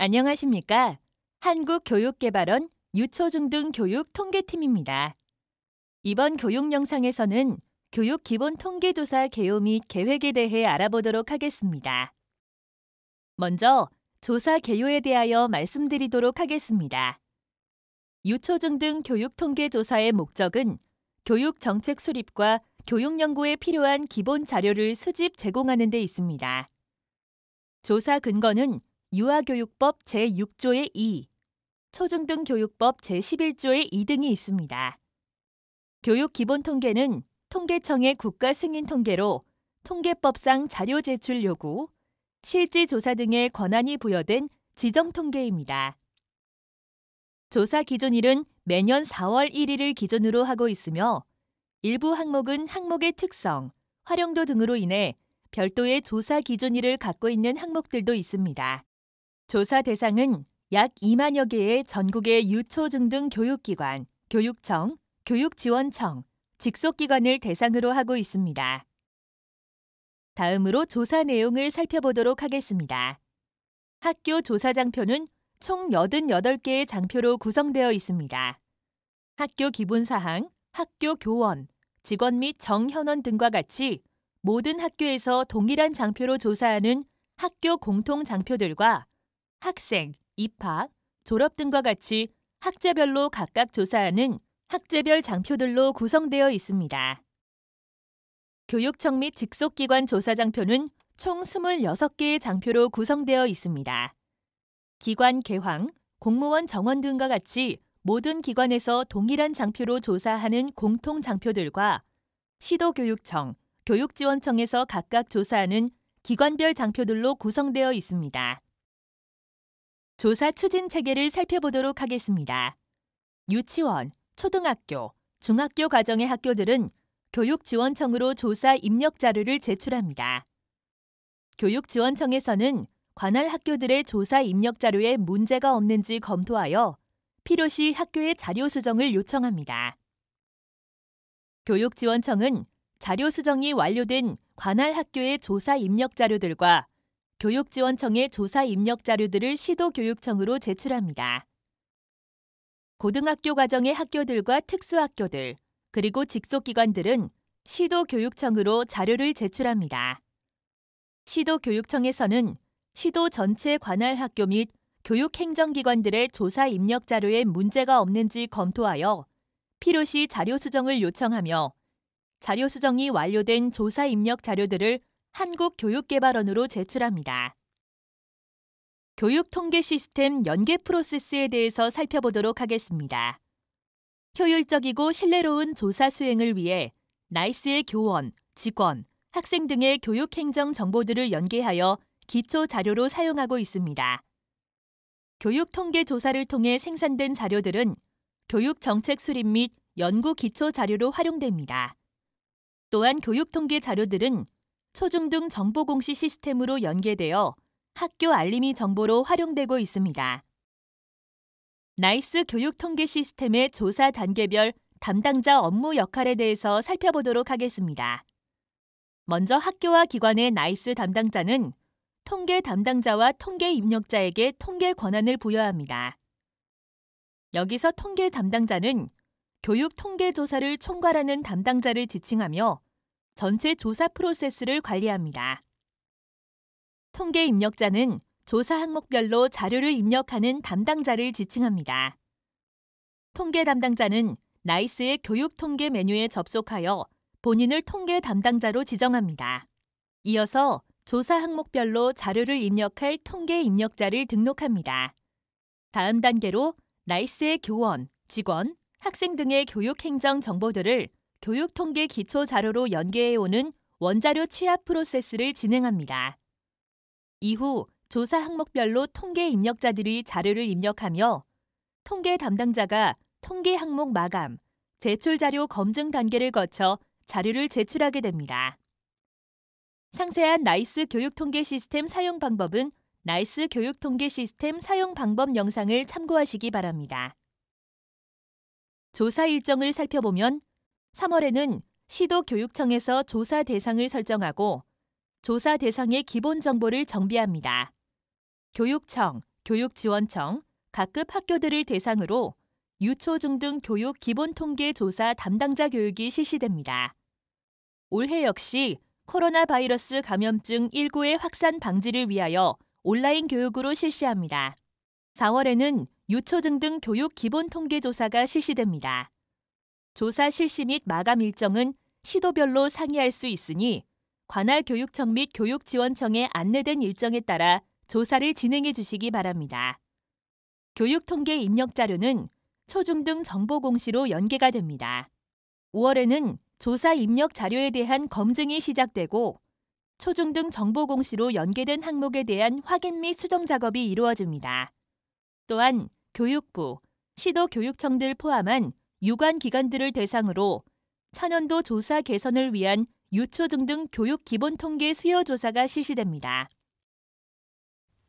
안녕하십니까? 한국교육개발원 유초중등교육통계팀입니다. 이번 교육 영상에서는 교육 기본 통계조사 개요 및 계획에 대해 알아보도록 하겠습니다. 먼저 조사 개요에 대하여 말씀드리도록 하겠습니다. 유초중등 교육통계조사의 목적은 교육 정책 수립과 교육 연구에 필요한 기본 자료를 수집 제공하는 데 있습니다. 조사 근거는 유아교육법 제6조의 2, 초중등교육법 제11조의 2등이 있습니다. 교육기본통계는 통계청의 국가승인통계로 통계법상 자료 제출 요구, 실지조사 등의 권한이 부여된 지정통계입니다. 조사 기준일은 매년 4월 1일을 기준으로 하고 있으며 일부 항목은 항목의 특성, 활용도 등으로 인해 별도의 조사 기준일을 갖고 있는 항목들도 있습니다. 조사 대상은 약 2만여 개의 전국의 유초중 등 교육기관, 교육청, 교육지원청, 직속기관을 대상으로 하고 있습니다. 다음으로 조사 내용을 살펴보도록 하겠습니다. 학교 조사 장표는 총 88개의 장표로 구성되어 있습니다. 학교 기본사항, 학교 교원, 직원 및 정현원 등과 같이 모든 학교에서 동일한 장표로 조사하는 학교 공통 장표들과 학생, 입학, 졸업 등과 같이 학제별로 각각 조사하는 학제별 장표들로 구성되어 있습니다. 교육청 및 직속기관 조사 장표는 총 26개의 장표로 구성되어 있습니다. 기관 개황, 공무원 정원 등과 같이 모든 기관에서 동일한 장표로 조사하는 공통 장표들과 시도교육청, 교육지원청에서 각각 조사하는 기관별 장표들로 구성되어 있습니다. 조사 추진 체계를 살펴보도록 하겠습니다. 유치원, 초등학교, 중학교 과정의 학교들은 교육지원청으로 조사 입력 자료를 제출합니다. 교육지원청에서는 관할 학교들의 조사 입력 자료에 문제가 없는지 검토하여 필요시 학교의 자료 수정을 요청합니다. 교육지원청은 자료 수정이 완료된 관할 학교의 조사 입력 자료들과 교육지원청의 조사 입력 자료들을 시도교육청으로 제출합니다. 고등학교 과정의 학교들과 특수학교들, 그리고 직속기관들은 시도교육청으로 자료를 제출합니다. 시도교육청에서는 시도 전체 관할 학교 및 교육행정기관들의 조사 입력 자료에 문제가 없는지 검토하여 필요시 자료 수정을 요청하며 자료 수정이 완료된 조사 입력 자료들을 한국교육개발원으로 제출합니다. 교육 통계 시스템 연계 프로세스에 대해서 살펴보도록 하겠습니다. 효율적이고 신뢰로운 조사 수행을 위해 나이스의 교원, 직원, 학생 등의 교육 행정 정보들을 연계하여 기초 자료로 사용하고 있습니다. 교육 통계 조사를 통해 생산된 자료들은 교육 정책 수립 및 연구 기초 자료로 활용됩니다. 또한 교육 통계 자료들은 초중등 정보 공시 시스템으로 연계되어 학교 알림이 정보로 활용되고 있습니다. 나이스 교육 통계 시스템의 조사 단계별 담당자 업무 역할에 대해서 살펴보도록 하겠습니다. 먼저 학교와 기관의 나이스 담당자는 통계 담당자와 통계 입력자에게 통계 권한을 부여합니다. 여기서 통계 담당자는 교육 통계 조사를 총괄하는 담당자를 지칭하며 전체 조사 프로세스를 관리합니다. 통계 입력자는 조사 항목별로 자료를 입력하는 담당자를 지칭합니다. 통계 담당자는 나이스의 교육 통계 메뉴에 접속하여 본인을 통계 담당자로 지정합니다. 이어서 조사 항목별로 자료를 입력할 통계 입력자를 등록합니다. 다음 단계로 나이스의 교원, 직원, 학생 등의 교육 행정 정보들을 교육통계 기초 자료로 연계해오는 원자료 취합 프로세스를 진행합니다. 이후 조사 항목별로 통계 입력자들이 자료를 입력하며 통계 담당자가 통계 항목 마감, 제출 자료 검증 단계를 거쳐 자료를 제출하게 됩니다. 상세한 나이스 교육 통계 시스템 사용 방법은 나이스 교육 통계 시스템 사용 방법 영상을 참고하시기 바랍니다. 조사 일정을 살펴보면 3월에는 시도교육청에서 조사 대상을 설정하고 조사 대상의 기본 정보를 정비합니다. 교육청, 교육지원청, 각급 학교들을 대상으로 유초중등 교육 기본 통계 조사 담당자 교육이 실시됩니다. 올해 역시 코로나 바이러스 감염증 19의 확산 방지를 위하여 온라인 교육으로 실시합니다. 4월에는 유초중등 교육 기본 통계 조사가 실시됩니다. 조사 실시 및 마감 일정은 시도별로 상의할 수 있으니 관할 교육청 및 교육지원청에 안내된 일정에 따라 조사를 진행해 주시기 바랍니다. 교육통계 입력 자료는 초중등 정보 공시로 연계가 됩니다. 5월에는 조사 입력 자료에 대한 검증이 시작되고 초중등 정보 공시로 연계된 항목에 대한 확인 및 수정 작업이 이루어집니다. 또한 교육부, 시도 교육청들 포함한 유관 기관들을 대상으로 차년도 조사 개선을 위한 유초중 등 교육 기본 통계 수요 조사가 실시됩니다.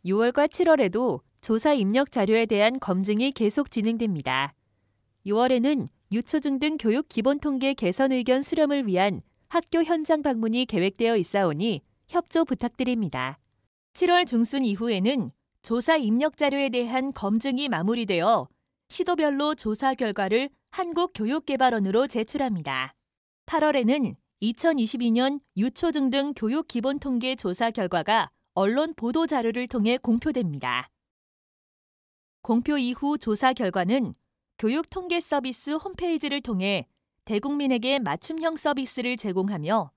6월과 7월에도 조사 입력 자료에 대한 검증이 계속 진행됩니다. 6월에는 유초중 등 교육 기본 통계 개선 의견 수렴을 위한 학교 현장 방문이 계획되어 있어 오니 협조 부탁드립니다. 7월 중순 이후에는 조사 입력 자료에 대한 검증이 마무리되어 시도별로 조사 결과를 한국교육개발원으로 제출합니다. 8월에는 2022년 유초중 등 교육 기본 통계 조사 결과가 언론 보도 자료를 통해 공표됩니다. 공표 이후 조사 결과는 교육 통계 서비스 홈페이지를 통해 대국민에게 맞춤형 서비스를 제공하며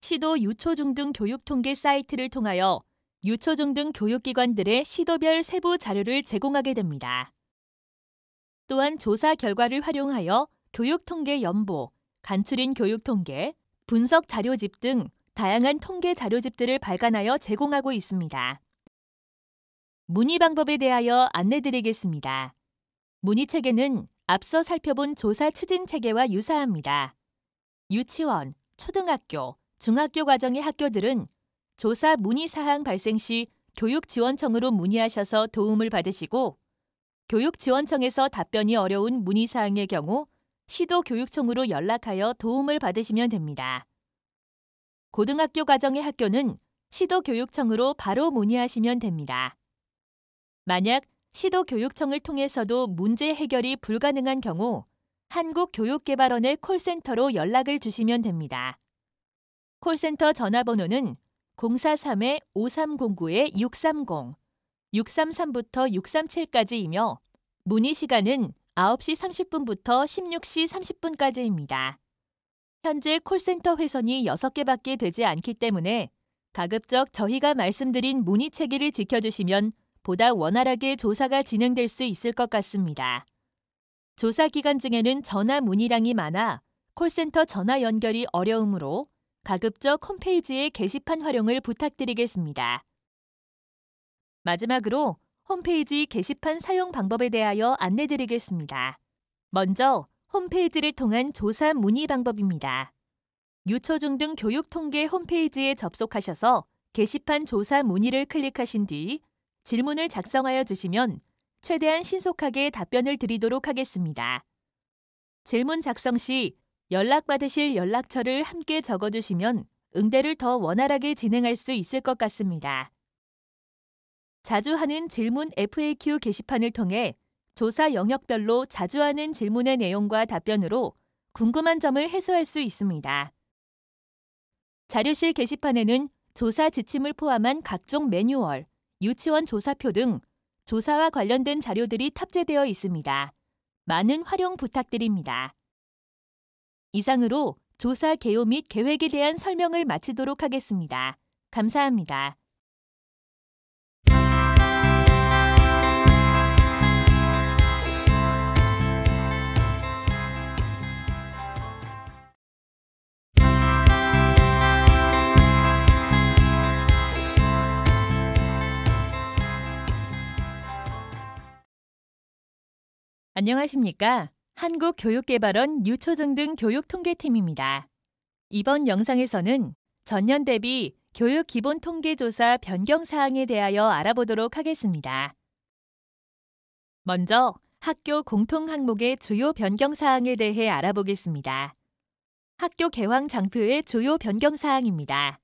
시도 유초중등 교육 통계 사이트를 통하여 유초중등 교육기관들의 시도별 세부 자료를 제공하게 됩니다. 또한 조사 결과를 활용하여 교육통계 연보, 간추린 교육통계, 분석 자료집 등 다양한 통계 자료집들을 발간하여 제공하고 있습니다. 문의 방법에 대하여 안내드리겠습니다. 문의체계는 앞서 살펴본 조사 추진 체계와 유사합니다. 유치원, 초등학교, 중학교 과정의 학교들은 조사 문의 사항 발생 시 교육지원청으로 문의하셔서 도움을 받으시고 교육지원청에서 답변이 어려운 문의사항의 경우 시도교육청으로 연락하여 도움을 받으시면 됩니다. 고등학교 과정의 학교는 시도교육청으로 바로 문의하시면 됩니다. 만약 시도교육청을 통해서도 문제 해결이 불가능한 경우 한국교육개발원의 콜센터로 연락을 주시면 됩니다. 콜센터 전화번호는 043-5309-630 633부터 637까지이며 문의 시간은 9시 30분부터 16시 30분까지입니다. 현재 콜센터 회선이 6개밖에 되지 않기 때문에 가급적 저희가 말씀드린 문의 체계를 지켜주시면 보다 원활하게 조사가 진행될 수 있을 것 같습니다. 조사 기간 중에는 전화 문의량이 많아 콜센터 전화 연결이 어려우므로 가급적 홈페이지에 게시판 활용을 부탁드리겠습니다. 마지막으로 홈페이지 게시판 사용 방법에 대하여 안내드리겠습니다. 먼저 홈페이지를 통한 조사 문의 방법입니다. 유초중 등 교육통계 홈페이지에 접속하셔서 게시판 조사 문의를 클릭하신 뒤 질문을 작성하여 주시면 최대한 신속하게 답변을 드리도록 하겠습니다. 질문 작성 시 연락받으실 연락처를 함께 적어주시면 응대를 더 원활하게 진행할 수 있을 것 같습니다. 자주 하는 질문 FAQ 게시판을 통해 조사 영역별로 자주 하는 질문의 내용과 답변으로 궁금한 점을 해소할 수 있습니다. 자료실 게시판에는 조사 지침을 포함한 각종 매뉴얼, 유치원 조사표 등 조사와 관련된 자료들이 탑재되어 있습니다. 많은 활용 부탁드립니다. 이상으로 조사 개요 및 계획에 대한 설명을 마치도록 하겠습니다. 감사합니다. 안녕하십니까? 한국교육개발원 유초등등 교육통계팀입니다. 이번 영상에서는 전년 대비 교육기본통계조사 변경사항에 대하여 알아보도록 하겠습니다. 먼저 학교 공통항목의 주요 변경사항에 대해 알아보겠습니다. 학교 개황 장표의 주요 변경사항입니다.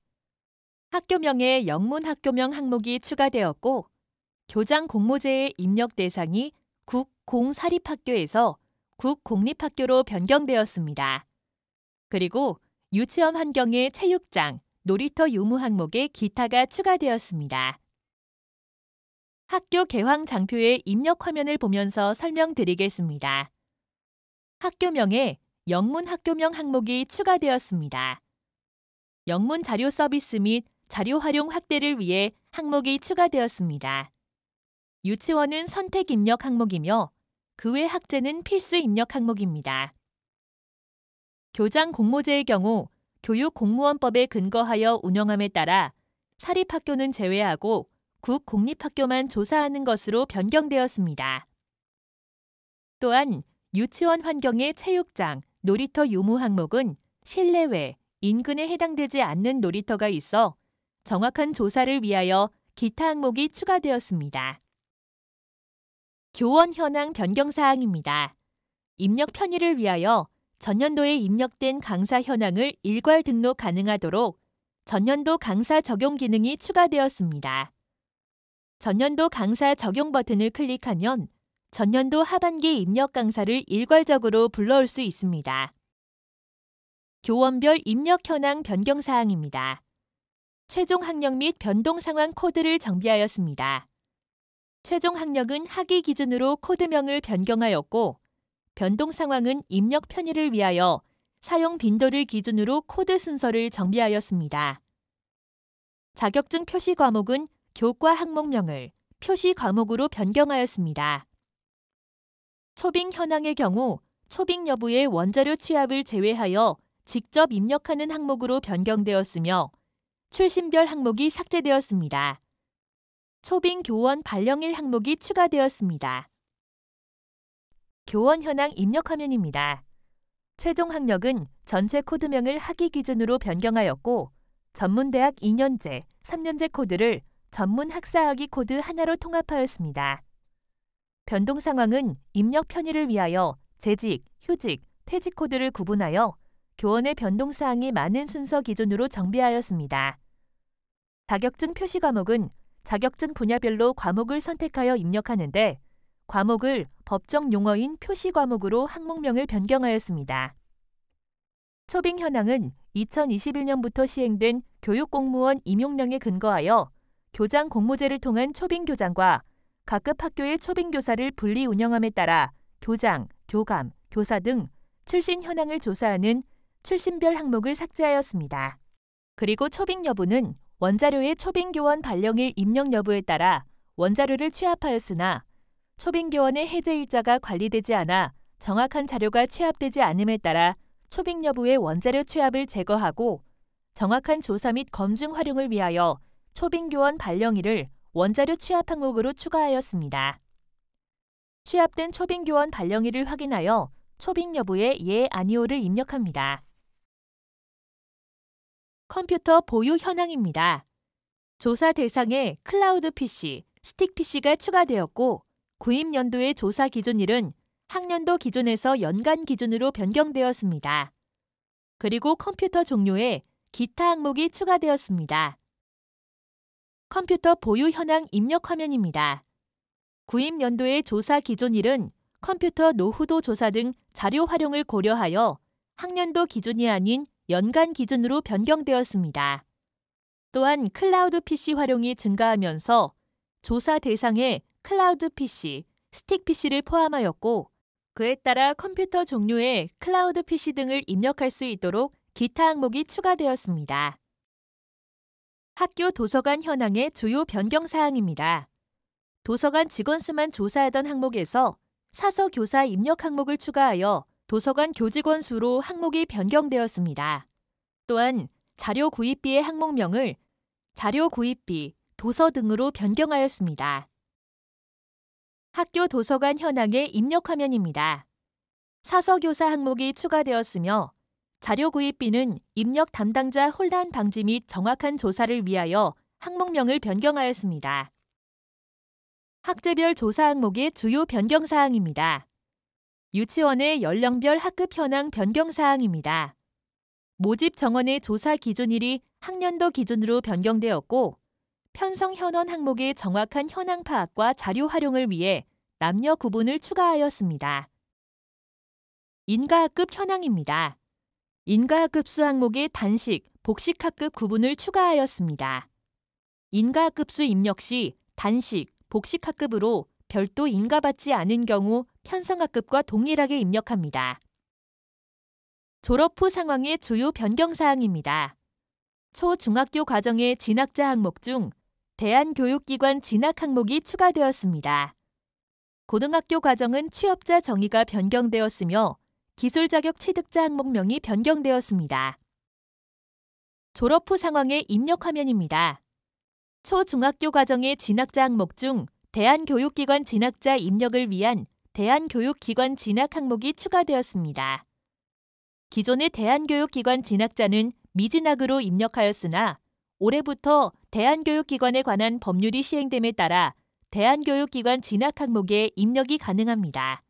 학교명에 영문 학교명 항목이 추가되었고, 교장 공모제의 입력 대상이 국공사립학교에서 국공립학교로 변경되었습니다. 그리고 유치원 환경의 체육장, 놀이터 유무 항목에 기타가 추가되었습니다. 학교 개황 장표의 입력 화면을 보면서 설명드리겠습니다. 학교명에 영문 학교명 항목이 추가되었습니다. 영문 자료 서비스 및 자료 활용 확대를 위해 항목이 추가되었습니다. 유치원은 선택 입력 항목이며 그 외 학제는 필수 입력 항목입니다. 교장 공모제의 경우 교육 공무원법에 근거하여 운영함에 따라 사립학교는 제외하고 국 공립학교만 조사하는 것으로 변경되었습니다. 또한 유치원 환경의 체육장, 놀이터 유무 항목은 실내외, 인근에 해당되지 않는 놀이터가 있어 정확한 조사를 위하여 기타 항목이 추가되었습니다. 교원 현황 변경 사항입니다. 입력 편의를 위하여 전년도에 입력된 강사 현황을 일괄 등록 가능하도록 전년도 강사 적용 기능이 추가되었습니다. 전년도 강사 적용 버튼을 클릭하면 전년도 하반기 입력 강사를 일괄적으로 불러올 수 있습니다. 교원별 입력 현황 변경 사항입니다. 최종 학력 및 변동 상황 코드를 정비하였습니다. 최종 학력은 학위 기준으로 코드명을 변경하였고 변동 상황은 입력 편의를 위하여 사용 빈도를 기준으로 코드 순서를 정비하였습니다. 자격증 표시 과목은 교과 항목명을 표시 과목으로 변경하였습니다. 초빙 현황의 경우 초빙 여부의 원자료 취합을 제외하여 직접 입력하는 항목으로 변경되었으며 출신별 항목이 삭제되었습니다. 초빙 교원 발령일 항목이 추가되었습니다. 교원 현황 입력 화면입니다. 최종 학력은 전체 코드명을 학위 기준으로 변경하였고 전문대학 2년제, 3년제 코드를 전문 학사학위 코드 하나로 통합하였습니다. 변동 상황은 입력 편의를 위하여 재직, 휴직, 퇴직 코드를 구분하여 교원의 변동 사항이 많은 순서 기준으로 정비하였습니다. 자격증 표시 과목은 자격증 분야별로 과목을 선택하여 입력하는데 과목을 법정 용어인 표시 과목으로 항목명을 변경하였습니다. 초빙 현황은 2021년부터 시행된 교육공무원 임용령에 근거하여 교장 공모제를 통한 초빙 교장과 각급 학교의 초빙 교사를 분리 운영함에 따라 교장, 교감, 교사 등 출신 현황을 조사하는 출신별 항목을 삭제하였습니다. 그리고 초빙 여부는 원자료의 초빙교원 발령일 입력 여부에 따라 원자료를 취합하였으나 초빙교원의 해제 일자가 관리되지 않아 정확한 자료가 취합되지 않음에 따라 초빙 여부의 원자료 취합을 제거하고 정확한 조사 및 검증 활용을 위하여 초빙교원 발령일을 원자료 취합 항목으로 추가하였습니다. 취합된 초빙교원 발령일을 확인하여 초빙 여부에 예, 아니오를 입력합니다. 컴퓨터 보유 현황입니다. 조사 대상에 클라우드 PC, 스틱 PC가 추가되었고 구입 연도의 조사 기준일은 학년도 기준에서 연간 기준으로 변경되었습니다. 그리고 컴퓨터 종료에 기타 항목이 추가되었습니다. 컴퓨터 보유 현황 입력 화면입니다. 구입 연도의 조사 기준일은 컴퓨터 노후도 조사 등 자료 활용을 고려하여 학년도 기준이 아닌 연간 기준으로 변경되었습니다. 또한 클라우드 PC 활용이 증가하면서 조사 대상에 클라우드 PC, 스틱 PC를 포함하였고 그에 따라 컴퓨터 종류의 클라우드 PC 등을 입력할 수 있도록 기타 항목이 추가되었습니다. 학교 도서관 현황의 주요 변경 사항입니다. 도서관 직원 수만 조사하던 항목에서 사서 교사 입력 항목을 추가하여 도서관 교직원 수로 항목이 변경되었습니다. 또한 자료 구입비의 항목명을 자료 구입비, 도서 등으로 변경하였습니다. 학교 도서관 현황의 입력 화면입니다. 사서교사 항목이 추가되었으며 자료 구입비는 입력 담당자 혼란 방지 및 정확한 조사를 위하여 항목명을 변경하였습니다. 학제별 조사 항목의 주요 변경 사항입니다. 유치원의 연령별 학급 현황 변경 사항입니다. 모집 정원의 조사 기준일이 학년도 기준으로 변경되었고 편성 현원 항목의 정확한 현황 파악과 자료 활용을 위해 남녀 구분을 추가하였습니다. 인가학급 현황입니다. 인가학급 수 항목의 단식, 복식학급 구분을 추가하였습니다. 인가학급 수 입력 시 단식, 복식학급으로 별도 인가받지 않은 경우 편성학급과 동일하게 입력합니다. 졸업 후 상황의 주요 변경사항입니다. 초중학교 과정의 진학자 항목 중 대한교육기관 진학 항목이 추가되었습니다. 고등학교 과정은 취업자 정의가 변경되었으며 기술 자격 취득자 항목명이 변경되었습니다. 졸업 후 상황의 입력 화면입니다. 초중학교 과정의 진학자 항목 중 대한교육기관 진학자 입력을 위한 대한교육기관 진학 항목이 추가되었습니다. 기존의 대한교육기관 진학자는 미진학으로 입력하였으나 올해부터 대한교육기관에 관한 법률이 시행됨에 따라 대한교육기관 진학 항목에 입력이 가능합니다.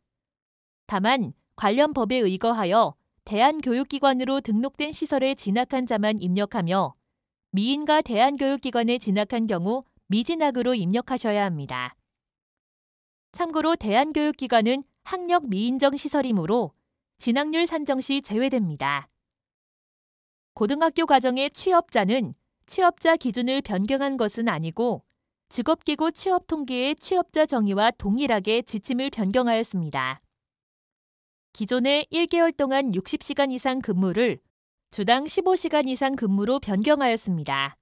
다만 관련 법에 의거하여 대한교육기관으로 등록된 시설에 진학한 자만 입력하며 미인과 대한교육기관에 진학한 경우 미진학으로 입력하셔야 합니다. 참고로 대한교육기관은 학력 미인정 시설이므로 진학률 산정 시 제외됩니다. 고등학교 과정의 취업자는 취업자 기준을 변경한 것은 아니고 직업기구 취업통계의 취업자 정의와 동일하게 지침을 변경하였습니다. 기존의 1개월 동안 60시간 이상 근무를 주당 15시간 이상 근무로 변경하였습니다.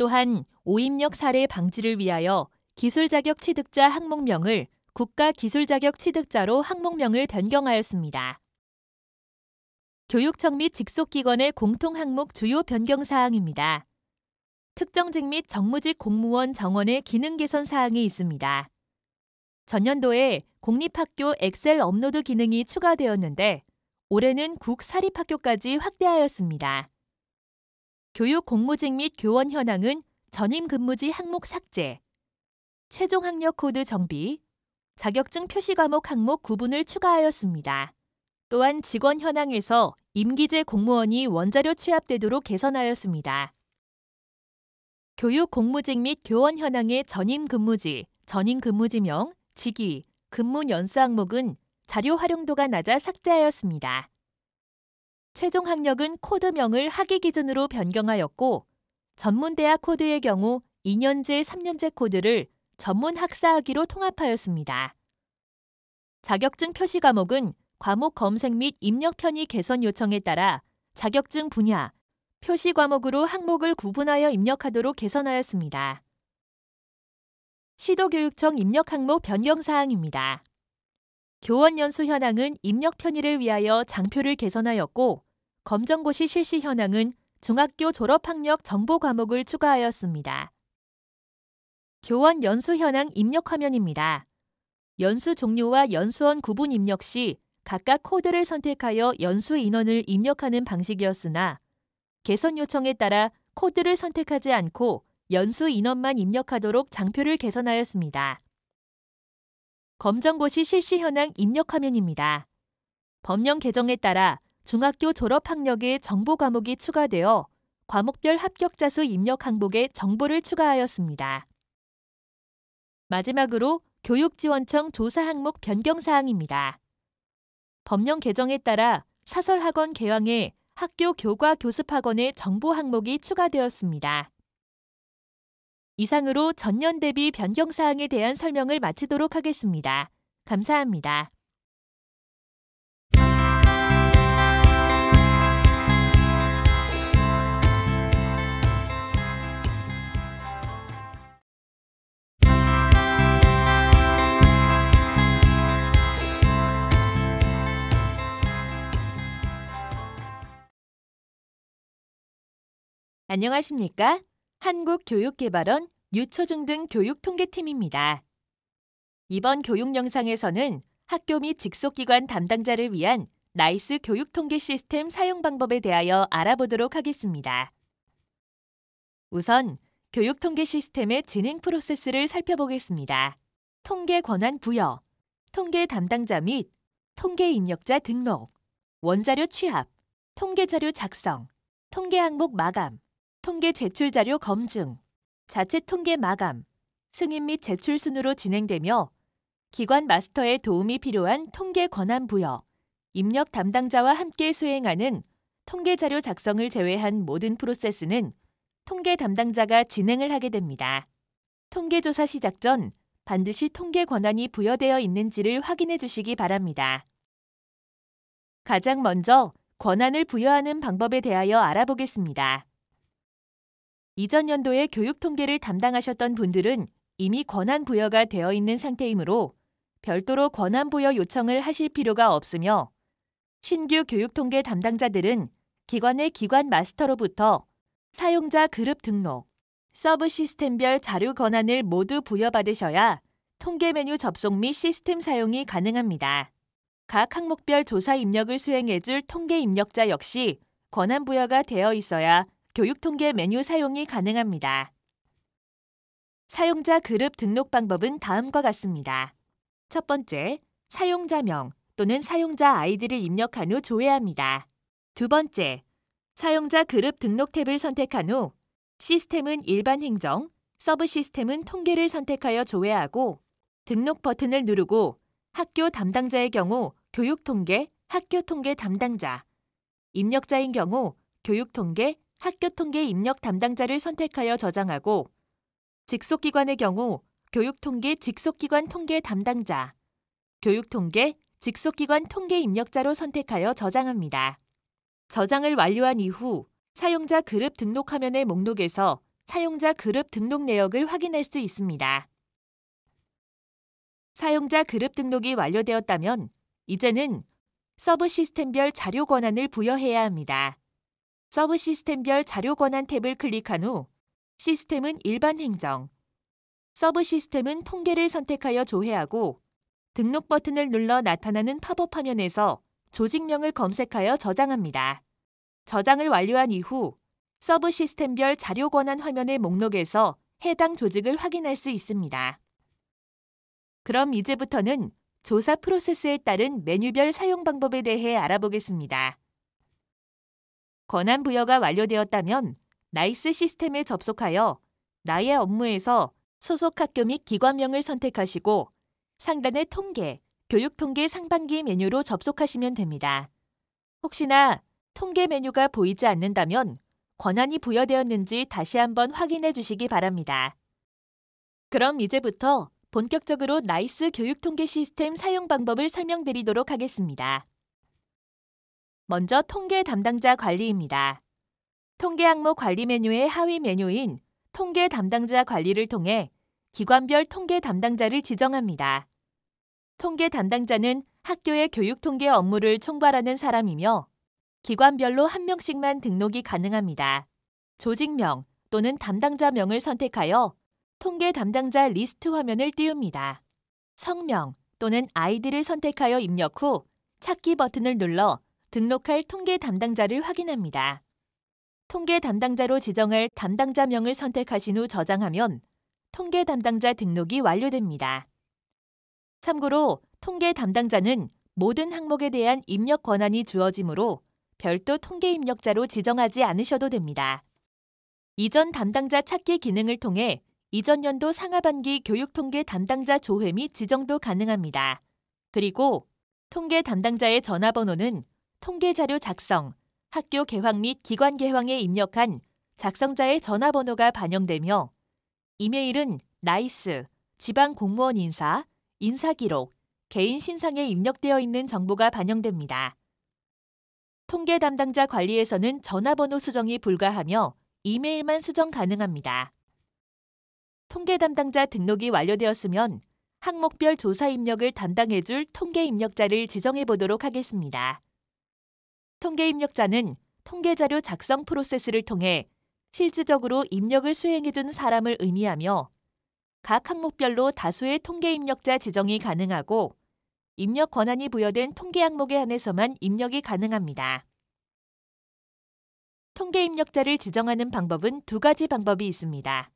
또한 오입력 사례 방지를 위하여 기술 자격 취득자 항목명을 국가 기술 자격 취득자로 항목명을 변경하였습니다. 교육청 및 직속기관의 공통 항목 주요 변경 사항입니다. 특정직 및 정무직 공무원 정원의 기능 개선 사항이 있습니다. 전년도에 공립학교 엑셀 업로드 기능이 추가되었는데 올해는 국사립학교까지 확대하였습니다. 교육 공무직및 교원 현황은 전임 근무지 항목 삭제, 최종 학력 코드 정비, 자격증 표시 과목 항목 구분을 추가하였습니다. 또한 직원 현황에서 임기제 공무원이 원자료 취합되도록 개선하였습니다. 교육 공무직 및 교원 현황의 전임 근무지, 전임 근무지명, 직위, 근무 연수 항목은 자료 활용도가 낮아 삭제하였습니다. 최종 학력은 코드명을 학위 기준으로 변경하였고 전문대학 코드의 경우 2년제, 3년제 코드를 전문 학사 학위로 통합하였습니다. 자격증 표시 과목은 과목 검색 및 입력 편의 개선 요청에 따라 자격증 분야, 표시 과목으로 항목을 구분하여 입력하도록 개선하였습니다. 시도교육청 입력 항목 변경 사항입니다. 교원 연수 현황은 입력 편의를 위하여 장표를 개선하였고 검정고시 실시 현황은 중학교 졸업학력 정보 과목을 추가하였습니다. 교원 연수 현황 입력 화면입니다. 연수 종료와 연수원 구분 입력 시 각각 코드를 선택하여 연수 인원을 입력하는 방식이었으나 개선 요청에 따라 코드를 선택하지 않고 연수 인원만 입력하도록 장표를 개선하였습니다. 검정고시 실시 현황 입력 화면입니다. 법령 개정에 따라 중학교 졸업 학력에 정보 과목이 추가되어 과목별 합격자 수 입력 항목에 정보를 추가하였습니다. 마지막으로 교육지원청 조사 항목 변경 사항입니다. 법령 개정에 따라 사설학원 개항에 학교 교과 교습학원의 정보 항목이 추가되었습니다. 이상으로 전년 대비 변경 사항에 대한 설명을 마치도록 하겠습니다. 감사합니다. 안녕하십니까? 한국교육개발원 유초중 등 교육통계팀입니다. 이번 교육 영상에서는 학교 및 직속기관 담당자를 위한 나이스 교육통계 시스템 사용 방법에 대하여 알아보도록 하겠습니다. 우선 교육통계 시스템의 진행 프로세스를 살펴보겠습니다. 통계 권한 부여, 통계 담당자 및 통계 입력자 등록, 원자료 취합, 통계자료 작성, 통계 항목 마감, 통계 제출 자료 검증, 자체 통계 마감, 승인 및 제출 순으로 진행되며 기관 마스터의 도움이 필요한 통계 권한 부여, 입력 담당자와 함께 수행하는 통계 자료 작성을 제외한 모든 프로세스는 통계 담당자가 진행을 하게 됩니다. 통계조사 시작 전 반드시 통계 권한이 부여되어 있는지를 확인해 주시기 바랍니다. 가장 먼저 권한을 부여하는 방법에 대하여 알아보겠습니다. 이전 연도의 교육 통계를 담당하셨던 분들은 이미 권한 부여가 되어 있는 상태이므로 별도로 권한 부여 요청을 하실 필요가 없으며 신규 교육 통계 담당자들은 기관의 기관 마스터로부터 사용자 그룹 등록, 서브 시스템별 자료 권한을 모두 부여받으셔야 통계 메뉴 접속 및 시스템 사용이 가능합니다. 각 항목별 조사 입력을 수행해줄 통계 입력자 역시 권한 부여가 되어 있어야 교육통계 메뉴 사용이 가능합니다. 사용자 그룹 등록 방법은 다음과 같습니다. 첫 번째, 사용자명 또는 사용자 아이디를 입력한 후 조회합니다. 두 번째, 사용자 그룹 등록 탭을 선택한 후 시스템은 일반 행정, 서브 시스템은 통계를 선택하여 조회하고 등록 버튼을 누르고 학교 담당자의 경우 교육통계, 학교통계 담당자, 입력자인 경우 교육통계, 학교 통계 입력 담당자를 선택하여 저장하고 직속기관의 경우 교육통계 직속기관 통계 담당자, 교육통계 직속기관 통계 입력자로 선택하여 저장합니다. 저장을 완료한 이후 사용자 그룹 등록 화면의 목록에서 사용자 그룹 등록 내역을 확인할 수 있습니다. 사용자 그룹 등록이 완료되었다면 이제는 서브 시스템별 자료 권한을 부여해야 합니다. 서브 시스템별 자료 권한 탭을 클릭한 후 시스템은 일반 행정, 서브 시스템은 통계를 선택하여 조회하고 등록 버튼을 눌러 나타나는 팝업 화면에서 조직명을 검색하여 저장합니다. 저장을 완료한 이후 서브 시스템별 자료 권한 화면의 목록에서 해당 조직을 확인할 수 있습니다. 그럼 이제부터는 조사 프로세스에 따른 메뉴별 사용 방법에 대해 알아보겠습니다. 권한 부여가 완료되었다면 나이스 시스템에 접속하여 나의 업무에서 소속 학교 및 기관명을 선택하시고 상단의 통계, 교육통계 상반기 메뉴로 접속하시면 됩니다. 혹시나 통계 메뉴가 보이지 않는다면 권한이 부여되었는지 다시 한번 확인해 주시기 바랍니다. 그럼 이제부터 본격적으로 나이스 교육통계 시스템 사용 방법을 설명드리도록 하겠습니다. 먼저 통계 담당자 관리입니다. 통계 항목 관리 메뉴의 하위 메뉴인 통계 담당자 관리를 통해 기관별 통계 담당자를 지정합니다. 통계 담당자는 학교의 교육 통계 업무를 총괄하는 사람이며 기관별로 한 명씩만 등록이 가능합니다. 조직명 또는 담당자명을 선택하여 통계 담당자 리스트 화면을 띄웁니다. 성명 또는 아이디를 선택하여 입력 후 찾기 버튼을 눌러 등록할 통계 담당자를 확인합니다. 통계 담당자로 지정할 담당자명을 선택하신 후 저장하면 통계 담당자 등록이 완료됩니다. 참고로 통계 담당자는 모든 항목에 대한 입력 권한이 주어지므로 별도 통계 입력자로 지정하지 않으셔도 됩니다. 이전 담당자 찾기 기능을 통해 이전 연도 상하반기 교육통계 담당자 조회 및 지정도 가능합니다. 그리고 통계 담당자의 전화번호는 통계자료 작성, 학교 개황 및 기관 개황에 입력한 작성자의 전화번호가 반영되며 이메일은 나이스, 지방 공무원 인사, 인사기록, 개인 신상에 입력되어 있는 정보가 반영됩니다. 통계 담당자 관리에서는 전화번호 수정이 불가하며 이메일만 수정 가능합니다. 통계 담당자 등록이 완료되었으면 항목별 조사 입력을 담당해줄 통계 입력자를 지정해 보도록 하겠습니다. 통계 입력자는 통계자료 작성 프로세스를 통해 실질적으로 입력을 수행해준 사람을 의미하며 각 항목별로 다수의 통계 입력자 지정이 가능하고 입력 권한이 부여된 통계 항목에 한해서만 입력이 가능합니다. 통계 입력자를 지정하는 방법은 두 가지 방법이 있습니다.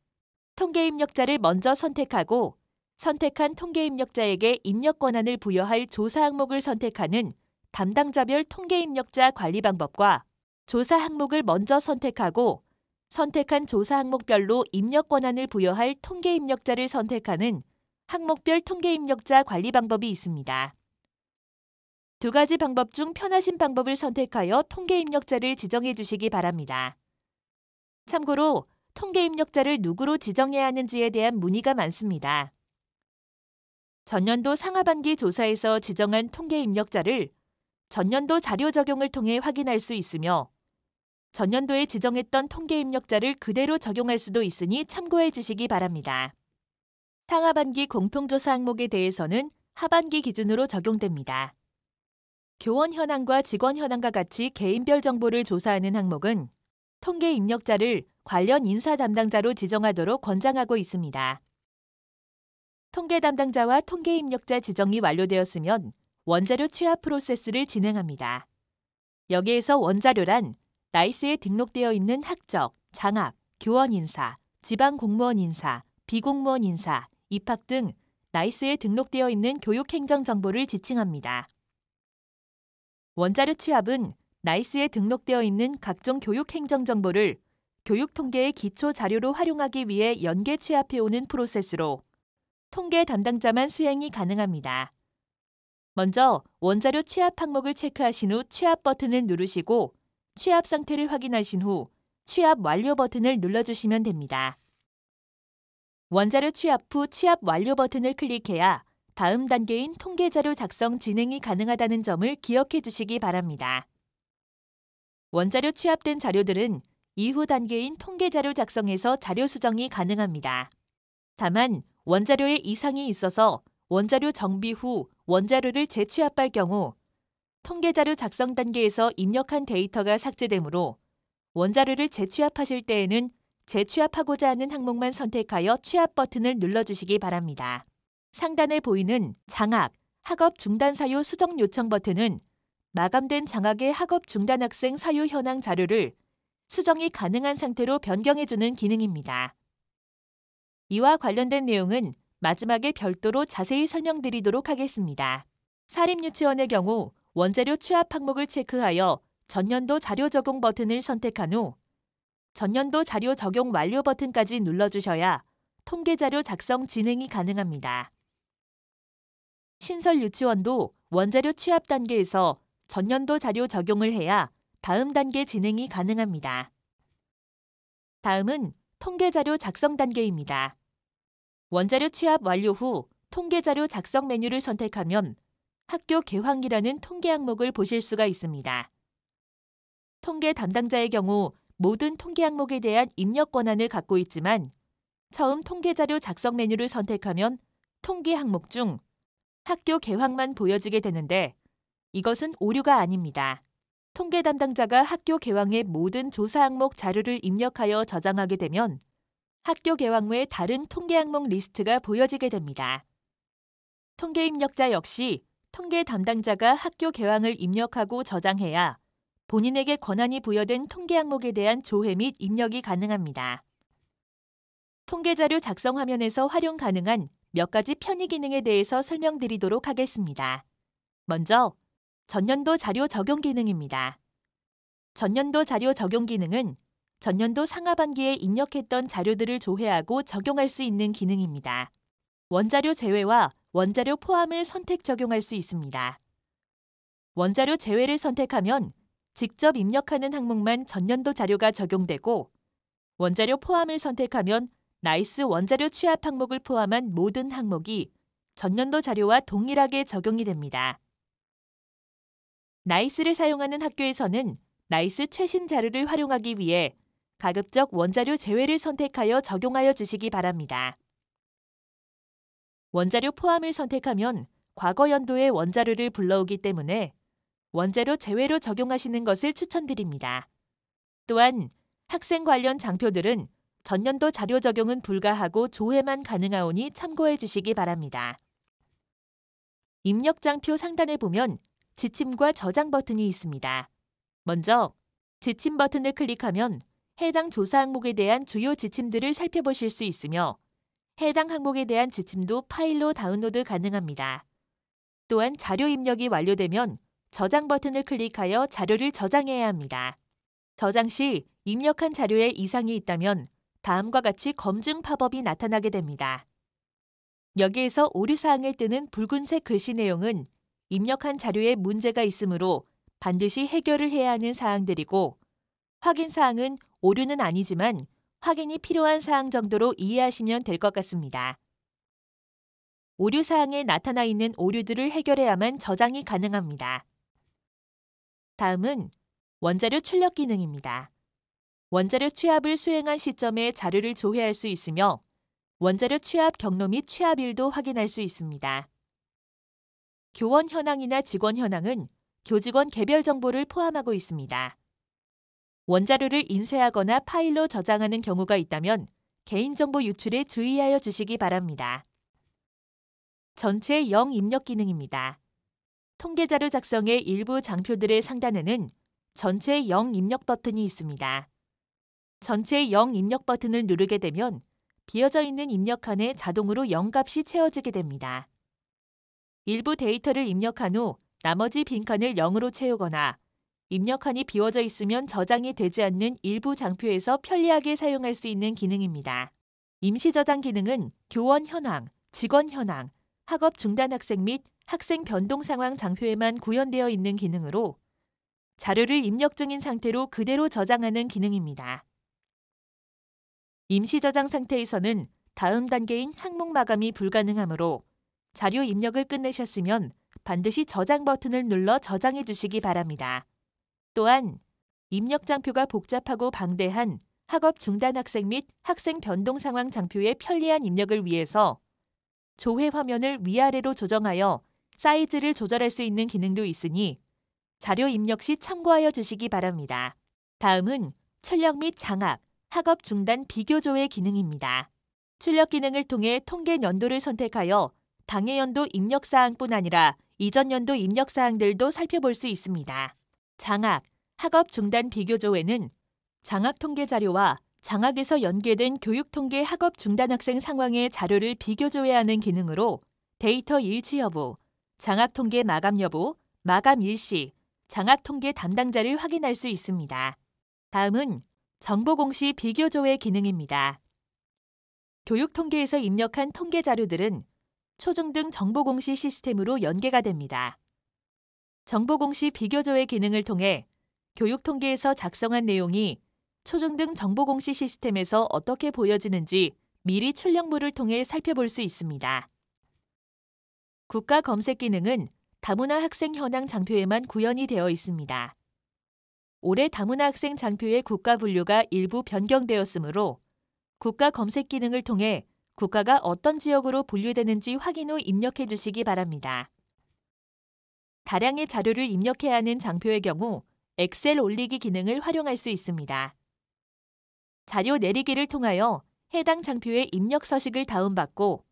통계 입력자를 먼저 선택하고 선택한 통계 입력자에게 입력 권한을 부여할 조사 항목을 선택하는 담당자별 통계 입력자 관리 방법과 조사 항목을 먼저 선택하고 선택한 조사 항목별로 입력 권한을 부여할 통계 입력자를 선택하는 항목별 통계 입력자 관리 방법이 있습니다. 두 가지 방법 중 편하신 방법을 선택하여 통계 입력자를 지정해 주시기 바랍니다. 참고로 통계 입력자를 누구로 지정해야 하는지에 대한 문의가 많습니다. 전년도 상하반기 조사에서 지정한 통계 입력자를 전년도 자료 적용을 통해 확인할 수 있으며 전년도에 지정했던 통계 입력자를 그대로 적용할 수도 있으니 참고해 주시기 바랍니다. 상하반기 공통조사 항목에 대해서는 하반기 기준으로 적용됩니다. 교원 현황과 직원 현황과 같이 개인별 정보를 조사하는 항목은 통계 입력자를 관련 인사 담당자로 지정하도록 권장하고 있습니다. 통계 담당자와 통계 입력자 지정이 완료되었으면 원자료 취합 프로세스를 진행합니다. 여기에서 원자료란 나이스에 등록되어 있는 학적, 장학, 교원 인사, 지방 공무원 인사, 비공무원 인사, 입학 등 나이스에 등록되어 있는 교육행정 정보를 지칭합니다. 원자료 취합은 나이스에 등록되어 있는 각종 교육행정 정보를 교육통계의 기초 자료로 활용하기 위해 연계 취합해오는 프로세스로 통계 담당자만 수행이 가능합니다. 먼저 원자료 취합 항목을 체크하신 후취합 버튼을 누르시고 취합 상태를 확인하신 후취합 완료 버튼을 눌러주시면 됩니다. 원자료 취합 후 취합 완료 버튼을 클릭해야 다음 단계인 통계자료 작성 진행이 가능하다는 점을 기억해 주시기 바랍니다. 원자료 취합된 자료들은 이후 단계인 통계자료 작성에서 자료 수정이 가능합니다. 다만 원자료에 이상이 있어서 원자료 정비 후 원자료를 재취합할 경우 통계자료 작성 단계에서 입력한 데이터가 삭제되므로 원자료를 재취합하실 때에는 재취합하고자 하는 항목만 선택하여 취합 버튼을 눌러주시기 바랍니다. 상단에 보이는 장학, 학업 중단 사유 수정 요청 버튼은 마감된 장학의 학업 중단 학생 사유 현황 자료를 수정이 가능한 상태로 변경해주는 기능입니다. 이와 관련된 내용은 마지막에 별도로 자세히 설명드리도록 하겠습니다. 사립유치원의 경우 원재료 취합 항목을 체크하여 전년도 자료 적용 버튼을 선택한 후 전년도 자료 적용 완료 버튼까지 눌러주셔야 통계자료 작성 진행이 가능합니다. 신설 유치원도 원자료 취합 단계에서 전년도 자료 적용을 해야 다음 단계 진행이 가능합니다. 다음은 통계자료 작성 단계입니다. 원자료 취합 완료 후 통계자료 작성 메뉴를 선택하면 학교 개황이라는 통계 항목을 보실 수가 있습니다. 통계 담당자의 경우 모든 통계 항목에 대한 입력 권한을 갖고 있지만 처음 통계자료 작성 메뉴를 선택하면 통계 항목 중 학교 개황만 보여지게 되는데 이것은 오류가 아닙니다. 통계 담당자가 학교 개황의 모든 조사 항목 자료를 입력하여 저장하게 되면 학교 개학 외 다른 통계 항목 리스트가 보여지게 됩니다. 통계 입력자 역시 통계 담당자가 학교 개항을 입력하고 저장해야 본인에게 권한이 부여된 통계 항목에 대한 조회 및 입력이 가능합니다. 통계자료 작성 화면에서 활용 가능한 몇 가지 편의 기능에 대해서 설명드리도록 하겠습니다. 먼저, 전년도 자료 적용 기능입니다. 전년도 자료 적용 기능은 전년도 상하반기에 입력했던 자료들을 조회하고 적용할 수 있는 기능입니다. 원자료 제외와 원자료 포함을 선택 적용할 수 있습니다. 원자료 제외를 선택하면 직접 입력하는 항목만 전년도 자료가 적용되고 원자료 포함을 선택하면 나이스 원자료 취합 항목을 포함한 모든 항목이 전년도 자료와 동일하게 적용이 됩니다. 나이스를 사용하는 학교에서는 나이스 최신 자료를 활용하기 위해 가급적 원자료 제외를 선택하여 적용하여 주시기 바랍니다. 원자료 포함을 선택하면 과거 연도의 원자료를 불러오기 때문에 원자료 제외로 적용하시는 것을 추천드립니다. 또한 학생 관련 장표들은 전년도 자료 적용은 불가하고 조회만 가능하오니 참고해 주시기 바랍니다. 입력 장표 상단에 보면 지침과 저장 버튼이 있습니다. 먼저 지침 버튼을 클릭하면 해당 조사 항목에 대한 주요 지침들을 살펴보실 수 있으며 해당 항목에 대한 지침도 파일로 다운로드 가능합니다. 또한 자료 입력이 완료되면 저장 버튼을 클릭하여 자료를 저장해야 합니다. 저장 시 입력한 자료에 이상이 있다면 다음과 같이 검증 팝업이 나타나게 됩니다. 여기에서 오류사항에 뜨는 붉은색 글씨 내용은 입력한 자료에 문제가 있으므로 반드시 해결을 해야 하는 사항들이고 확인 사항은 오류는 아니지만 확인이 필요한 사항 정도로 이해하시면 될 것 같습니다. 오류 사항에 나타나 있는 오류들을 해결해야만 저장이 가능합니다. 다음은 원자료 출력 기능입니다. 원자료 취합을 수행한 시점에 자료를 조회할 수 있으며 원자료 취합 경로 및 취합일도 확인할 수 있습니다. 교원 현황이나 직원 현황은 교직원 개별 정보를 포함하고 있습니다. 원자료를 인쇄하거나 파일로 저장하는 경우가 있다면 개인정보 유출에 주의하여 주시기 바랍니다. 전체 영 입력 기능입니다. 통계자료 작성의 일부 장표들의 상단에는 전체 영 입력 버튼이 있습니다. 전체 영 입력 버튼을 누르게 되면 비어져 있는 입력칸에 자동으로 0값이 채워지게 됩니다. 일부 데이터를 입력한 후 나머지 빈칸을 0으로 채우거나 입력칸이 비워져 있으면 저장이 되지 않는 일부 장표에서 편리하게 사용할 수 있는 기능입니다. 임시 저장 기능은 교원 현황, 직원 현황, 학업 중단 학생 및 학생 변동 상황 장표에만 구현되어 있는 기능으로 자료를 입력 중인 상태로 그대로 저장하는 기능입니다. 임시 저장 상태에서는 다음 단계인 항목 마감이 불가능하므로 자료 입력을 끝내셨으면 반드시 저장 버튼을 눌러 저장해 주시기 바랍니다. 또한 입력장표가 복잡하고 방대한 학업 중단 학생 및 학생 변동 상황 장표의 편리한 입력을 위해서 조회 화면을 위아래로 조정하여 사이즈를 조절할 수 있는 기능도 있으니 자료 입력 시 참고하여 주시기 바랍니다. 다음은 출력 및 장악, 학업 중단 비교 조회 기능입니다. 출력 기능을 통해 통계 연도를 선택하여 당해 연도 입력 사항뿐 아니라 이전 연도 입력 사항들도 살펴볼 수 있습니다. 장학, 학업 중단 비교조회는 장학 통계 자료와 장학에서 연계된 교육 통계 학업 중단 학생 상황의 자료를 비교조회하는 기능으로 데이터 일치 여부, 장학 통계 마감 여부, 마감 일시, 장학 통계 담당자를 확인할 수 있습니다. 다음은 정보 공시 비교조회 기능입니다. 교육 통계에서 입력한 통계 자료들은 초중등 정보 공시 시스템으로 연계가 됩니다. 정보공시 비교조의 기능을 통해 교육통계에서 작성한 내용이 초중등 정보공시 시스템에서 어떻게 보여지는지 미리 출력물을 통해 살펴볼 수 있습니다. 국가 검색 기능은 다문화 학생 현황 장표에만 구현이 되어 있습니다. 올해 다문화 학생 장표의 국가 분류가 일부 변경되었으므로 국가 검색 기능을 통해 국가가 어떤 지역으로 분류되는지 확인 후 입력해 주시기 바랍니다. 다량의 자료를 입력해야 하는 장표의 경우 엑셀 올리기 기능을 활용할 수 있습니다. 자료 내리기를 통하여 해당 장표의 입력 서식을 다운받고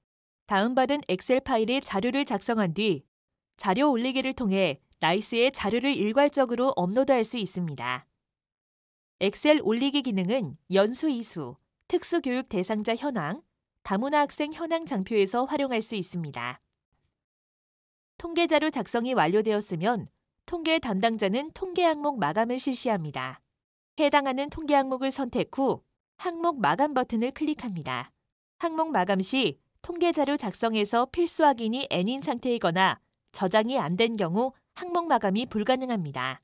다운받은 엑셀 파일에 자료를 작성한 뒤 자료 올리기를 통해 나이스에 자료를 일괄적으로 업로드할 수 있습니다. 엑셀 올리기 기능은 연수 이수, 특수교육 대상자 현황, 다문화 학생 현황 장표에서 활용할 수 있습니다. 통계자료 작성이 완료되었으면 통계 담당자는 통계 항목 마감을 실시합니다. 해당하는 통계 항목을 선택 후 항목 마감 버튼을 클릭합니다. 항목 마감 시 통계자료 작성에서 필수 확인이 N인 상태이거나 저장이 안 된 경우 항목 마감이 불가능합니다.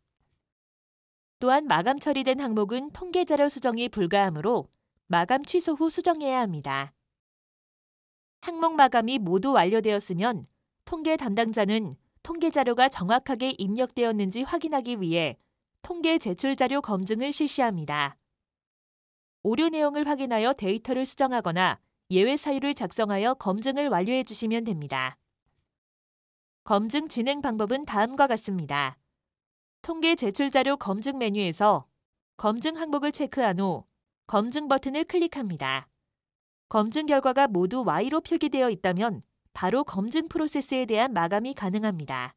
또한 마감 처리된 항목은 통계자료 수정이 불가하므로 마감 취소 후 수정해야 합니다. 항목 마감이 모두 완료되었으면 통계 담당자는 통계 자료가 정확하게 입력되었는지 확인하기 위해 통계 제출 자료 검증을 실시합니다. 오류 내용을 확인하여 데이터를 수정하거나 예외 사유를 작성하여 검증을 완료해 주시면 됩니다. 검증 진행 방법은 다음과 같습니다. 통계 제출 자료 검증 메뉴에서 검증 항목을 체크한 후 검증 버튼을 클릭합니다. 검증 결과가 모두 Y로 표기되어 있다면 바로 검증 프로세스에 대한 마감이 가능합니다.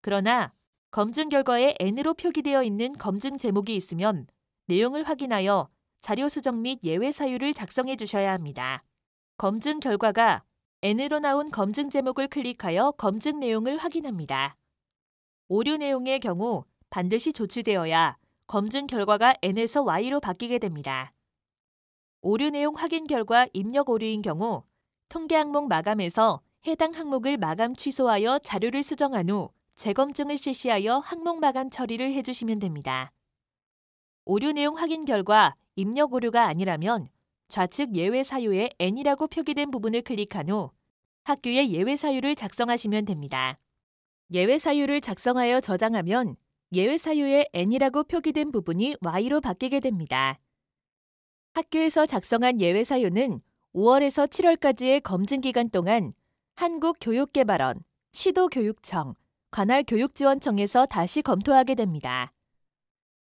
그러나 검증 결과에 N으로 표기되어 있는 검증 제목이 있으면 내용을 확인하여 자료 수정 및 예외 사유를 작성해 주셔야 합니다. 검증 결과가 N으로 나온 검증 제목을 클릭하여 검증 내용을 확인합니다. 오류 내용의 경우 반드시 조치되어야 검증 결과가 N에서 Y로 바뀌게 됩니다. 오류 내용 확인 결과 입력 오류인 경우 통계 항목 마감에서 해당 항목을 마감 취소하여 자료를 수정한 후 재검증을 실시하여 항목 마감 처리를 해주시면 됩니다. 오류 내용 확인 결과 입력 오류가 아니라면 좌측 예외 사유에 N이라고 표기된 부분을 클릭한 후 학교의 예외 사유를 작성하시면 됩니다. 예외 사유를 작성하여 저장하면 예외 사유에 N이라고 표기된 부분이 Y로 바뀌게 됩니다. 학교에서 작성한 예외 사유는 5월에서 7월까지의 검증 기간 동안 한국교육개발원, 시도교육청, 관할교육지원청에서 다시 검토하게 됩니다.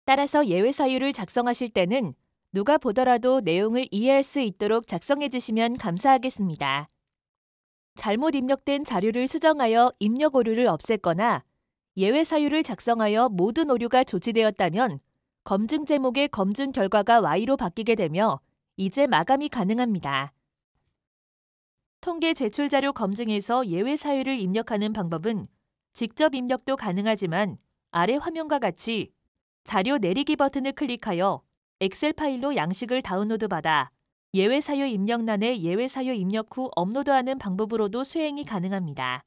따라서 예외 사유를 작성하실 때는 누가 보더라도 내용을 이해할 수 있도록 작성해 주시면 감사하겠습니다. 잘못 입력된 자료를 수정하여 입력 오류를 없앴거나 예외 사유를 작성하여 모든 오류가 조치되었다면 검증 제목의 검증 결과가 Y로 바뀌게 되며 이제 마감이 가능합니다. 통계 제출 자료 검증에서 예외 사유를 입력하는 방법은 직접 입력도 가능하지만 아래 화면과 같이 자료 내리기 버튼을 클릭하여 엑셀 파일로 양식을 다운로드 받아 예외 사유 입력란에 예외 사유 입력 후 업로드하는 방법으로도 수행이 가능합니다.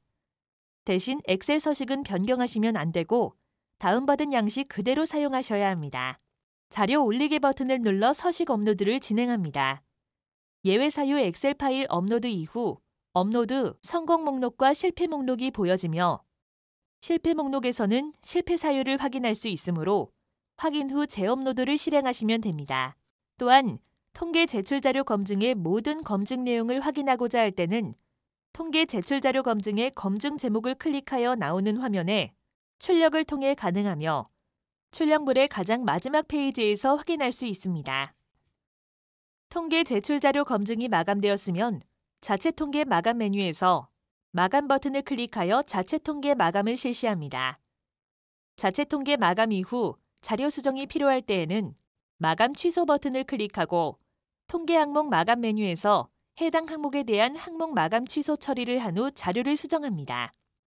대신 엑셀 서식은 변경하시면 안 되고 다운받은 양식 그대로 사용하셔야 합니다. 자료 올리기 버튼을 눌러 서식 업로드를 진행합니다. 예외 사유 엑셀 파일 업로드 이후 업로드 성공 목록과 실패 목록이 보여지며 실패 목록에서는 실패 사유를 확인할 수 있으므로 확인 후 재업로드를 실행하시면 됩니다. 또한 통계 제출자료 검증의 모든 검증 내용을 확인하고자 할 때는 통계 제출자료 검증의 검증 제목을 클릭하여 나오는 화면에 출력을 통해 가능하며 출력물의 가장 마지막 페이지에서 확인할 수 있습니다. 통계 제출 자료 검증이 마감되었으면 자체 통계 마감 메뉴에서 마감 버튼을 클릭하여 자체 통계 마감을 실시합니다. 자체 통계 마감 이후 자료 수정이 필요할 때에는 마감 취소 버튼을 클릭하고 통계 항목 마감 메뉴에서 해당 항목에 대한 항목 마감 취소 처리를 한 후 자료를 수정합니다.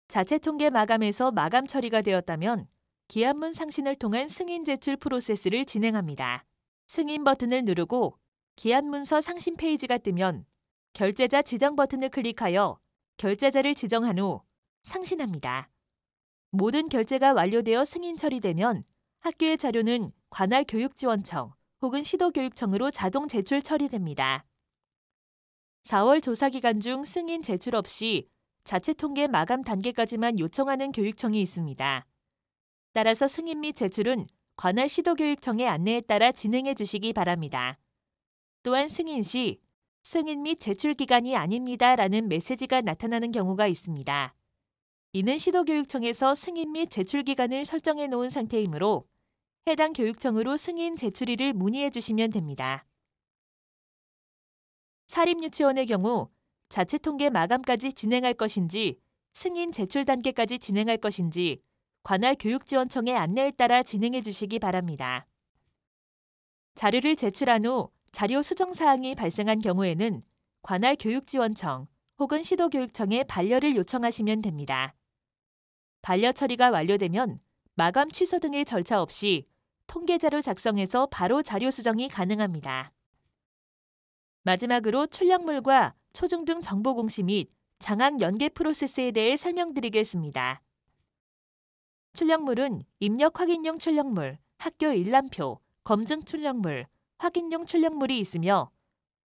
자체 통계 마감에서 마감 처리가 되었다면 기한문 상신을 통한 승인 제출 프로세스를 진행합니다. 승인 버튼을 누르고 기한문서 상신 페이지가 뜨면 결제자 지정 버튼을 클릭하여 결제자를 지정한 후 상신합니다. 모든 결제가 완료되어 승인 처리되면 학교의 자료는 관할 교육지원청 혹은 시도교육청으로 자동 제출 처리됩니다. 4월 조사기간 중 승인 제출 없이 자체 통계 마감 단계까지만 요청하는 교육청이 있습니다. 따라서 승인 및 제출은 관할 시도교육청의 안내에 따라 진행해 주시기 바랍니다. 또한 승인 시 승인 및 제출 기간이 아닙니다라는 메시지가 나타나는 경우가 있습니다. 이는 시도교육청에서 승인 및 제출 기간을 설정해 놓은 상태이므로 해당 교육청으로 승인 제출일을 문의해 주시면 됩니다. 사립유치원의 경우 자체 통계 마감까지 진행할 것인지 승인 제출 단계까지 진행할 것인지 관할 교육지원청의 안내에 따라 진행해 주시기 바랍니다. 자료를 제출한 후 자료 수정 사항이 발생한 경우에는 관할 교육지원청 혹은 시도교육청에 반려를 요청하시면 됩니다. 반려 처리가 완료되면 마감 취소 등의 절차 없이 통계자료 작성해서 바로 자료 수정이 가능합니다. 마지막으로 출력물과 초중등 정보 공시 및 장학 연계 프로세스에 대해 설명드리겠습니다. 출력물은 입력 확인용 출력물, 학교 일람표, 검증 출력물, 확인용 출력물이 있으며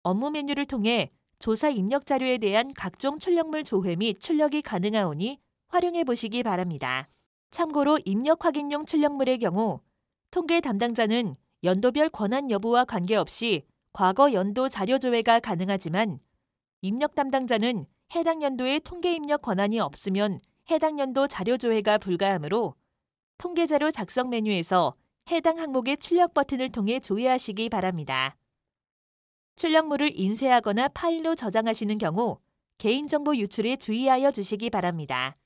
업무 메뉴를 통해 조사 입력 자료에 대한 각종 출력물 조회 및 출력이 가능하오니 활용해 보시기 바랍니다. 참고로 입력 확인용 출력물의 경우 통계 담당자는 연도별 권한 여부와 관계없이 과거 연도 자료 조회가 가능하지만 입력 담당자는 해당 연도의 통계 입력 권한이 없으면 해당 연도 자료 조회가 불가하므로 통계자료 작성 메뉴에서 해당 항목의 출력 버튼을 통해 조회하시기 바랍니다. 출력물을 인쇄하거나 파일로 저장하시는 경우 개인정보 유출에 주의하여 주시기 바랍니다.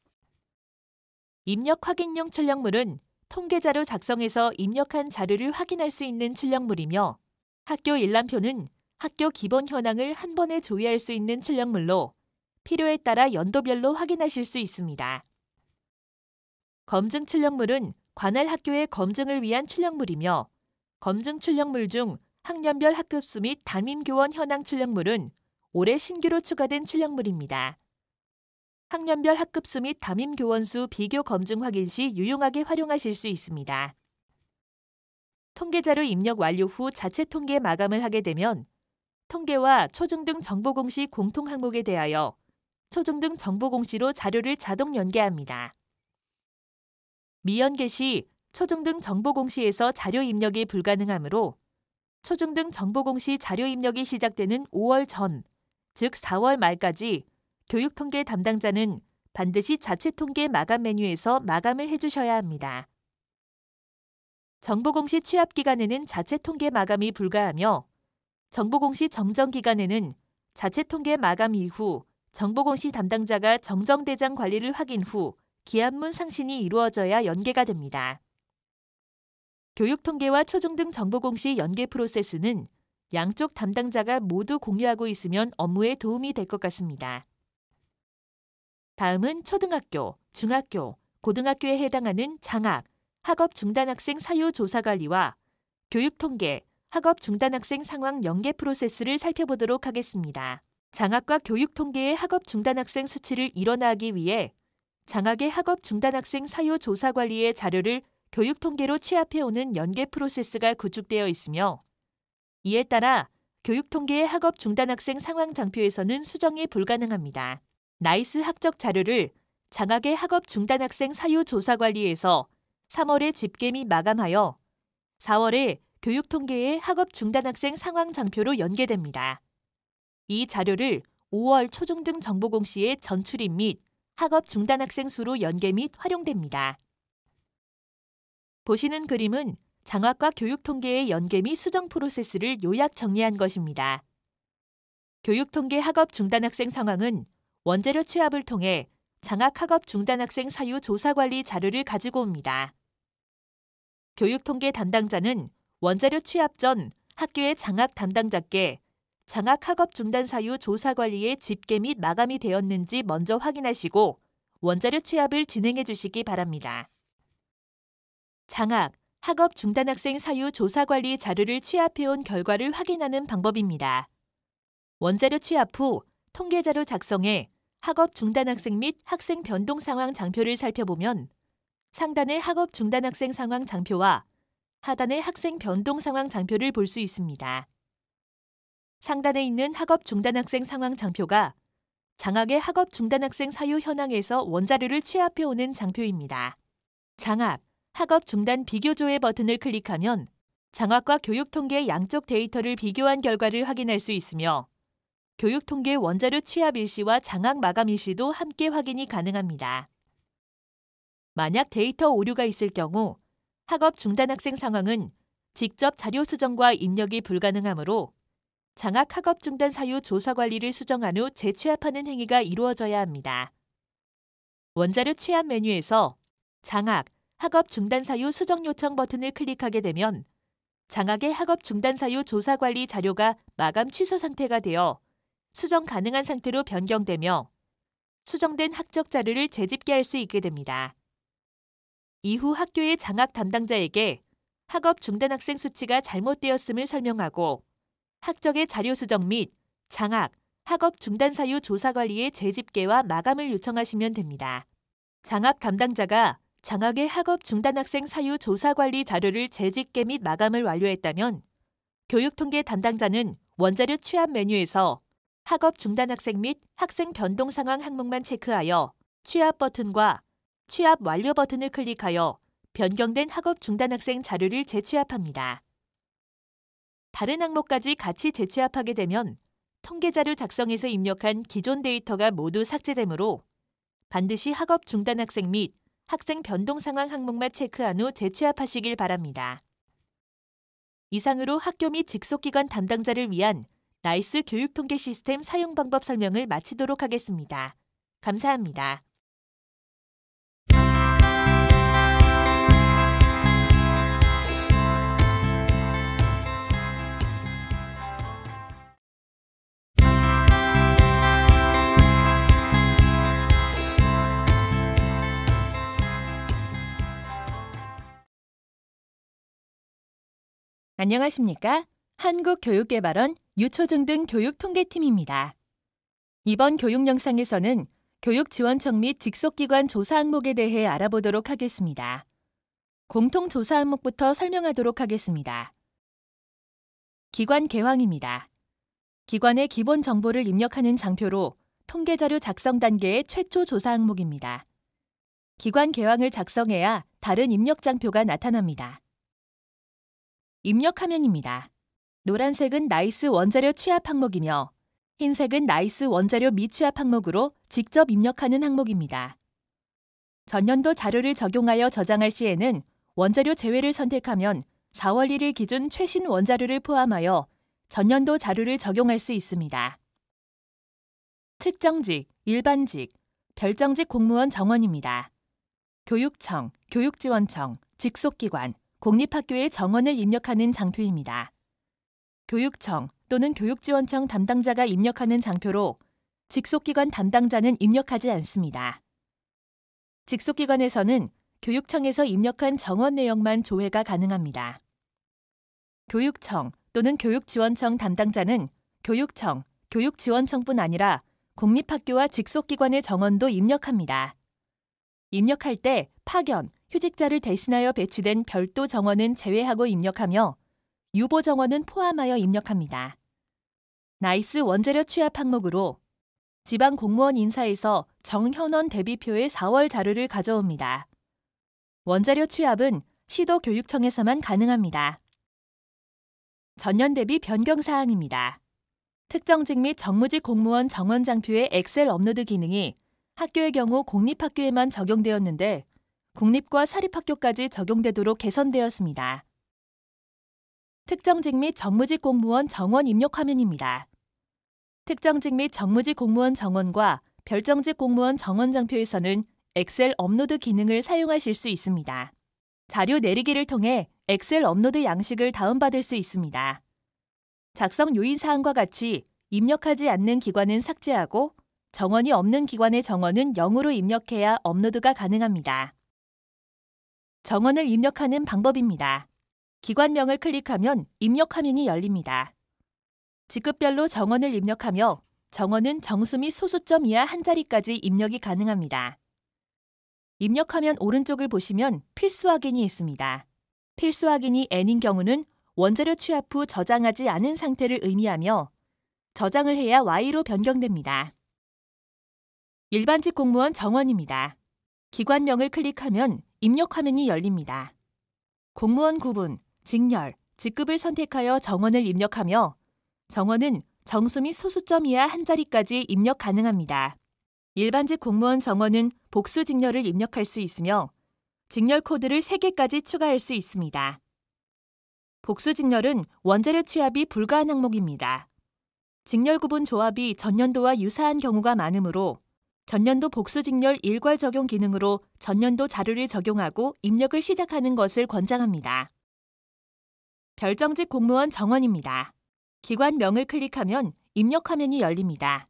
입력 확인용 출력물은 통계자료 작성에서 입력한 자료를 확인할 수 있는 출력물이며 학교 일람표는 학교 기본 현황을 한 번에 조회할 수 있는 출력물로 필요에 따라 연도별로 확인하실 수 있습니다. 검증 출력물은 관할 학교의 검증을 위한 출력물이며 검증 출력물 중 학년별 학급수 및 담임 교원 현황 출력물은 올해 신규로 추가된 출력물입니다. 학년별 학급수 및 담임 교원수 비교 검증 확인 시 유용하게 활용하실 수 있습니다. 통계자료 입력 완료 후 자체 통계 마감을 하게 되면 통계와 초중등 정보공시 공통 항목에 대하여 초중등 정보공시로 자료를 자동 연계합니다. 미연계 시 초중등 정보공시에서 자료 입력이 불가능하므로 초중등 정보공시 자료 입력이 시작되는 5월 전, 즉 4월 말까지 교육통계 담당자는 반드시 자체 통계 마감 메뉴에서 마감을 해주셔야 합니다. 정보공시 취합 기간에는 자체 통계 마감이 불가하며 정보공시 정정 기간에는 자체 통계 마감 이후 정보공시 담당자가 정정대장 관리를 확인 후 기압문 상신이 이루어져야 연계가 됩니다. 교육통계와 초중 등 정보공시 연계 프로세스는 양쪽 담당자가 모두 공유하고 있으면 업무에 도움이 될 것 같습니다. 다음은 초등학교, 중학교, 고등학교에 해당하는 장학, 학업 중단 학생 사유 조사 관리와 교육 통계, 학업 중단 학생 상황 연계 프로세스를 살펴보도록 하겠습니다. 장학과 교육 통계의 학업 중단 학생 수치를 일원나기 위해 장학의 학업 중단 학생 사유 조사 관리의 자료를 교육 통계로 취합해 오는 연계 프로세스가 구축되어 있으며 이에 따라 교육 통계의 학업 중단 학생 상황 장표에서는 수정이 불가능합니다. 나이스 학적 자료를 장학의 학업 중단 학생 사유 조사 관리에서 3월에 집계 및 마감하여 4월에 교육 통계의 학업 중단 학생 상황 장표로 연계됩니다. 이 자료를 5월 초중등 정보 공시에 전출입 및 학업 중단 학생 수로 연계 및 활용됩니다. 보시는 그림은 장학과 교육 통계의 연계 및 수정 프로세스를 요약 정리한 것입니다. 교육 통계 학업 중단 학생 상황은 원재료 취합을 통해 장학 학업 중단 학생 사유 조사 관리 자료를 가지고 옵니다. 교육 통계 담당자는 원재료 취합 전 학교의 장학 담당자께 장학 학업 중단 사유 조사 관리의 집계 및 마감이 되었는지 먼저 확인하시고 원자료 취합을 진행해 주시기 바랍니다. 장학, 학업 중단 학생 사유 조사 관리 자료를 취합해온 결과를 확인하는 방법입니다. 원자료 취합 후 통계자료 작성에 학업 중단 학생 및 학생 변동 상황 장표를 살펴보면 상단의 학업 중단 학생 상황 장표와 하단의 학생 변동 상황 장표를 볼 수 있습니다. 상단에 있는 학업 중단 학생 상황 장표가 장학의 학업 중단 학생 사유 현황에서 원자료를 취합해 오는 장표입니다. 장학, 학업 중단 비교조회 버튼을 클릭하면 장학과 교육통계 양쪽 데이터를 비교한 결과를 확인할 수 있으며 교육통계 원자료 취합 일시와 장학 마감 일시도 함께 확인이 가능합니다. 만약 데이터 오류가 있을 경우 학업 중단 학생 상황은 직접 자료 수정과 입력이 불가능하므로 장학 학업 중단 사유 조사 관리를 수정한 후 재취합하는 행위가 이루어져야 합니다. 원자료 취합 메뉴에서 장학, 학업 중단 사유 수정 요청 버튼을 클릭하게 되면 장학의 학업 중단 사유 조사 관리 자료가 마감 취소 상태가 되어 수정 가능한 상태로 변경되며 수정된 학적 자료를 재집계할 수 있게 됩니다. 이후 학교의 장학 담당자에게 학업 중단 학생 수치가 잘못되었음을 설명하고 학적의 자료 수정 및 장학, 학업 중단 사유 조사 관리의 재집계와 마감을 요청하시면 됩니다. 장학 담당자가 장학의 학업 중단 학생 사유 조사 관리 자료를 재집계 및 마감을 완료했다면 교육통계 담당자는 원자료 취합 메뉴에서 학업 중단 학생 및 학생 변동 상황 항목만 체크하여 취합 버튼과 취합 완료 버튼을 클릭하여 변경된 학업 중단 학생 자료를 재취합합니다. 다른 항목까지 같이 재취합하게 되면 통계자료 작성에서 입력한 기존 데이터가 모두 삭제되므로 반드시 학업 중단 학생 및 학생 변동 상황 항목만 체크한 후 재취합하시길 바랍니다. 이상으로 학교 및 직속기관 담당자를 위한 나이스 교육통계 시스템 사용 방법 설명을 마치도록 하겠습니다. 감사합니다. 안녕하십니까? 한국교육개발원 유초중 등 교육통계팀입니다. 이번 교육 영상에서는 교육지원청 및 직속기관 조사 항목에 대해 알아보도록 하겠습니다. 공통 조사 항목부터 설명하도록 하겠습니다. 기관 개황입니다. 기관의 기본 정보를 입력하는 장표로 통계자료 작성 단계의 최초 조사 항목입니다. 기관 개황을 작성해야 다른 입력 장표가 나타납니다. 입력 화면입니다. 노란색은 나이스 원자료 취합 항목이며 흰색은 나이스 원자료 미취합 항목으로 직접 입력하는 항목입니다. 전년도 자료를 적용하여 저장할 시에는 원자료 제외를 선택하면 4월 1일 기준 최신 원자료를 포함하여 전년도 자료를 적용할 수 있습니다. 특정직, 일반직, 별정직 공무원 정원입니다. 교육청, 교육지원청, 직속기관, 공립학교의 정원을 입력하는 장표입니다. 교육청 또는 교육지원청 담당자가 입력하는 장표로 직속기관 담당자는 입력하지 않습니다. 직속기관에서는 교육청에서 입력한 정원 내역만 조회가 가능합니다. 교육청 또는 교육지원청 담당자는 교육청, 교육지원청뿐 아니라 공립학교와 직속기관의 정원도 입력합니다. 입력할 때 파견 휴직자를 대신하여 배치된 별도 정원은 제외하고 입력하며 유보 정원은 포함하여 입력합니다. 나이스 원재료 취합 항목으로 지방 공무원 인사에서 정현원 대비표의 4월 자료를 가져옵니다. 원자료 취합은 시도 교육청에서만 가능합니다. 전년 대비 변경 사항입니다. 특정직 및 정무직 공무원 정원 장표의 엑셀 업로드 기능이 학교의 경우 공립학교에만 적용되었는데 국립과 사립학교까지 적용되도록 개선되었습니다. 특정직 및 정무직 공무원 정원 입력 화면입니다. 특정직 및 정무직 공무원 정원과 별정직 공무원 정원 장표에서는 엑셀 업로드 기능을 사용하실 수 있습니다. 자료 내리기를 통해 엑셀 업로드 양식을 다운받을 수 있습니다. 작성 요인 사항과 같이 입력하지 않는 기관은 삭제하고 정원이 없는 기관의 정원은 0으로 입력해야 업로드가 가능합니다. 정원을 입력하는 방법입니다. 기관명을 클릭하면 입력 화면이 열립니다. 직급별로 정원을 입력하며 정원은 정수 및 소수점 이하 한 자리까지 입력이 가능합니다. 입력 화면 오른쪽을 보시면 필수 확인이 있습니다. 필수 확인이 N인 경우는 원자료 취합 후 저장하지 않은 상태를 의미하며 저장을 해야 Y로 변경됩니다. 일반직 공무원 정원입니다. 기관명을 클릭하면 입력 화면이 열립니다. 공무원 구분, 직렬, 직급을 선택하여 정원을 입력하며 정원은 정수 및 소수점 이하 한 자리까지 입력 가능합니다. 일반직 공무원 정원은 복수 직렬을 입력할 수 있으며 직렬 코드를 3개까지 추가할 수 있습니다. 복수 직렬은 원자료 취합이 불가한 항목입니다. 직렬 구분 조합이 전년도와 유사한 경우가 많으므로 전년도 복수직렬 일괄 적용 기능으로 전년도 자료를 적용하고 입력을 시작하는 것을 권장합니다. 별정직 공무원 정원입니다. 기관명을 클릭하면 입력 화면이 열립니다.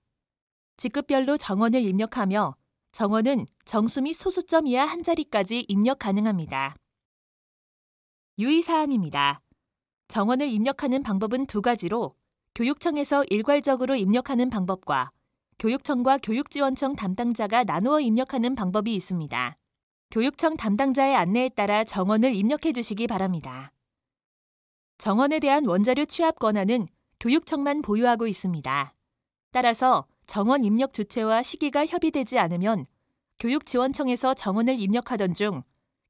직급별로 정원을 입력하며 정원은 정수 및 소수점 이하 한 자리까지 입력 가능합니다. 유의사항입니다. 정원을 입력하는 방법은 두 가지로 교육청에서 일괄적으로 입력하는 방법과 교육청과 교육지원청 담당자가 나누어 입력하는 방법이 있습니다. 교육청 담당자의 안내에 따라 정원을 입력해 주시기 바랍니다. 정원에 대한 원자료 취합 권한은 교육청만 보유하고 있습니다. 따라서 정원 입력 주체와 시기가 협의되지 않으면 교육지원청에서 정원을 입력하던 중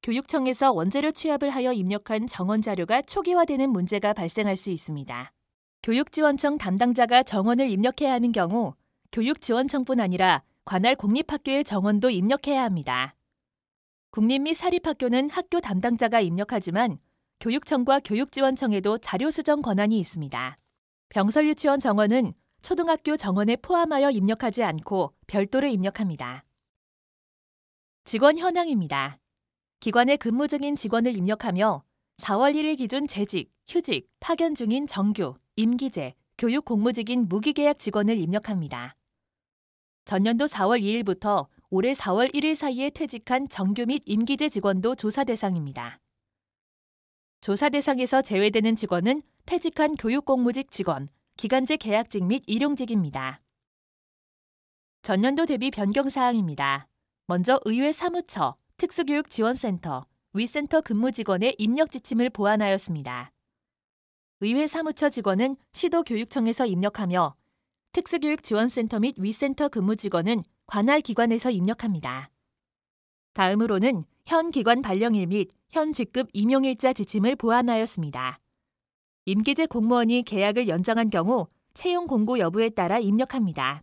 교육청에서 원자료 취합을 하여 입력한 정원 자료가 초기화되는 문제가 발생할 수 있습니다. 교육지원청 담당자가 정원을 입력해야 하는 경우 교육지원청뿐 아니라 관할 공립학교의 정원도 입력해야 합니다. 국립 및 사립학교는 학교 담당자가 입력하지만 교육청과 교육지원청에도 자료 수정 권한이 있습니다. 병설유치원 정원은 초등학교 정원에 포함하여 입력하지 않고 별도로 입력합니다. 직원 현황입니다. 기관에 근무 중인 직원을 입력하며 4월 1일 기준 재직, 휴직, 파견 중인 정규, 임기제, 교육 공무직인 무기계약 직원을 입력합니다. 전년도 4월 2일부터 올해 4월 1일 사이에 퇴직한 정규 및 임기제 직원도 조사 대상입니다. 조사 대상에서 제외되는 직원은 퇴직한 교육공무직 직원, 기간제 계약직 및 일용직입니다. 전년도 대비 변경 사항입니다. 먼저 의회 사무처, 특수교육지원센터, 위센터 근무 직원의 입력 지침을 보완하였습니다. 의회 사무처 직원은 시도교육청에서 입력하며 특수교육지원센터 및 위센터 근무 직원은 관할 기관에서 입력합니다. 다음으로는 현 기관 발령일 및 현 직급 임용일자 지침을 보완하였습니다. 임기제 공무원이 계약을 연장한 경우 채용 공고 여부에 따라 입력합니다.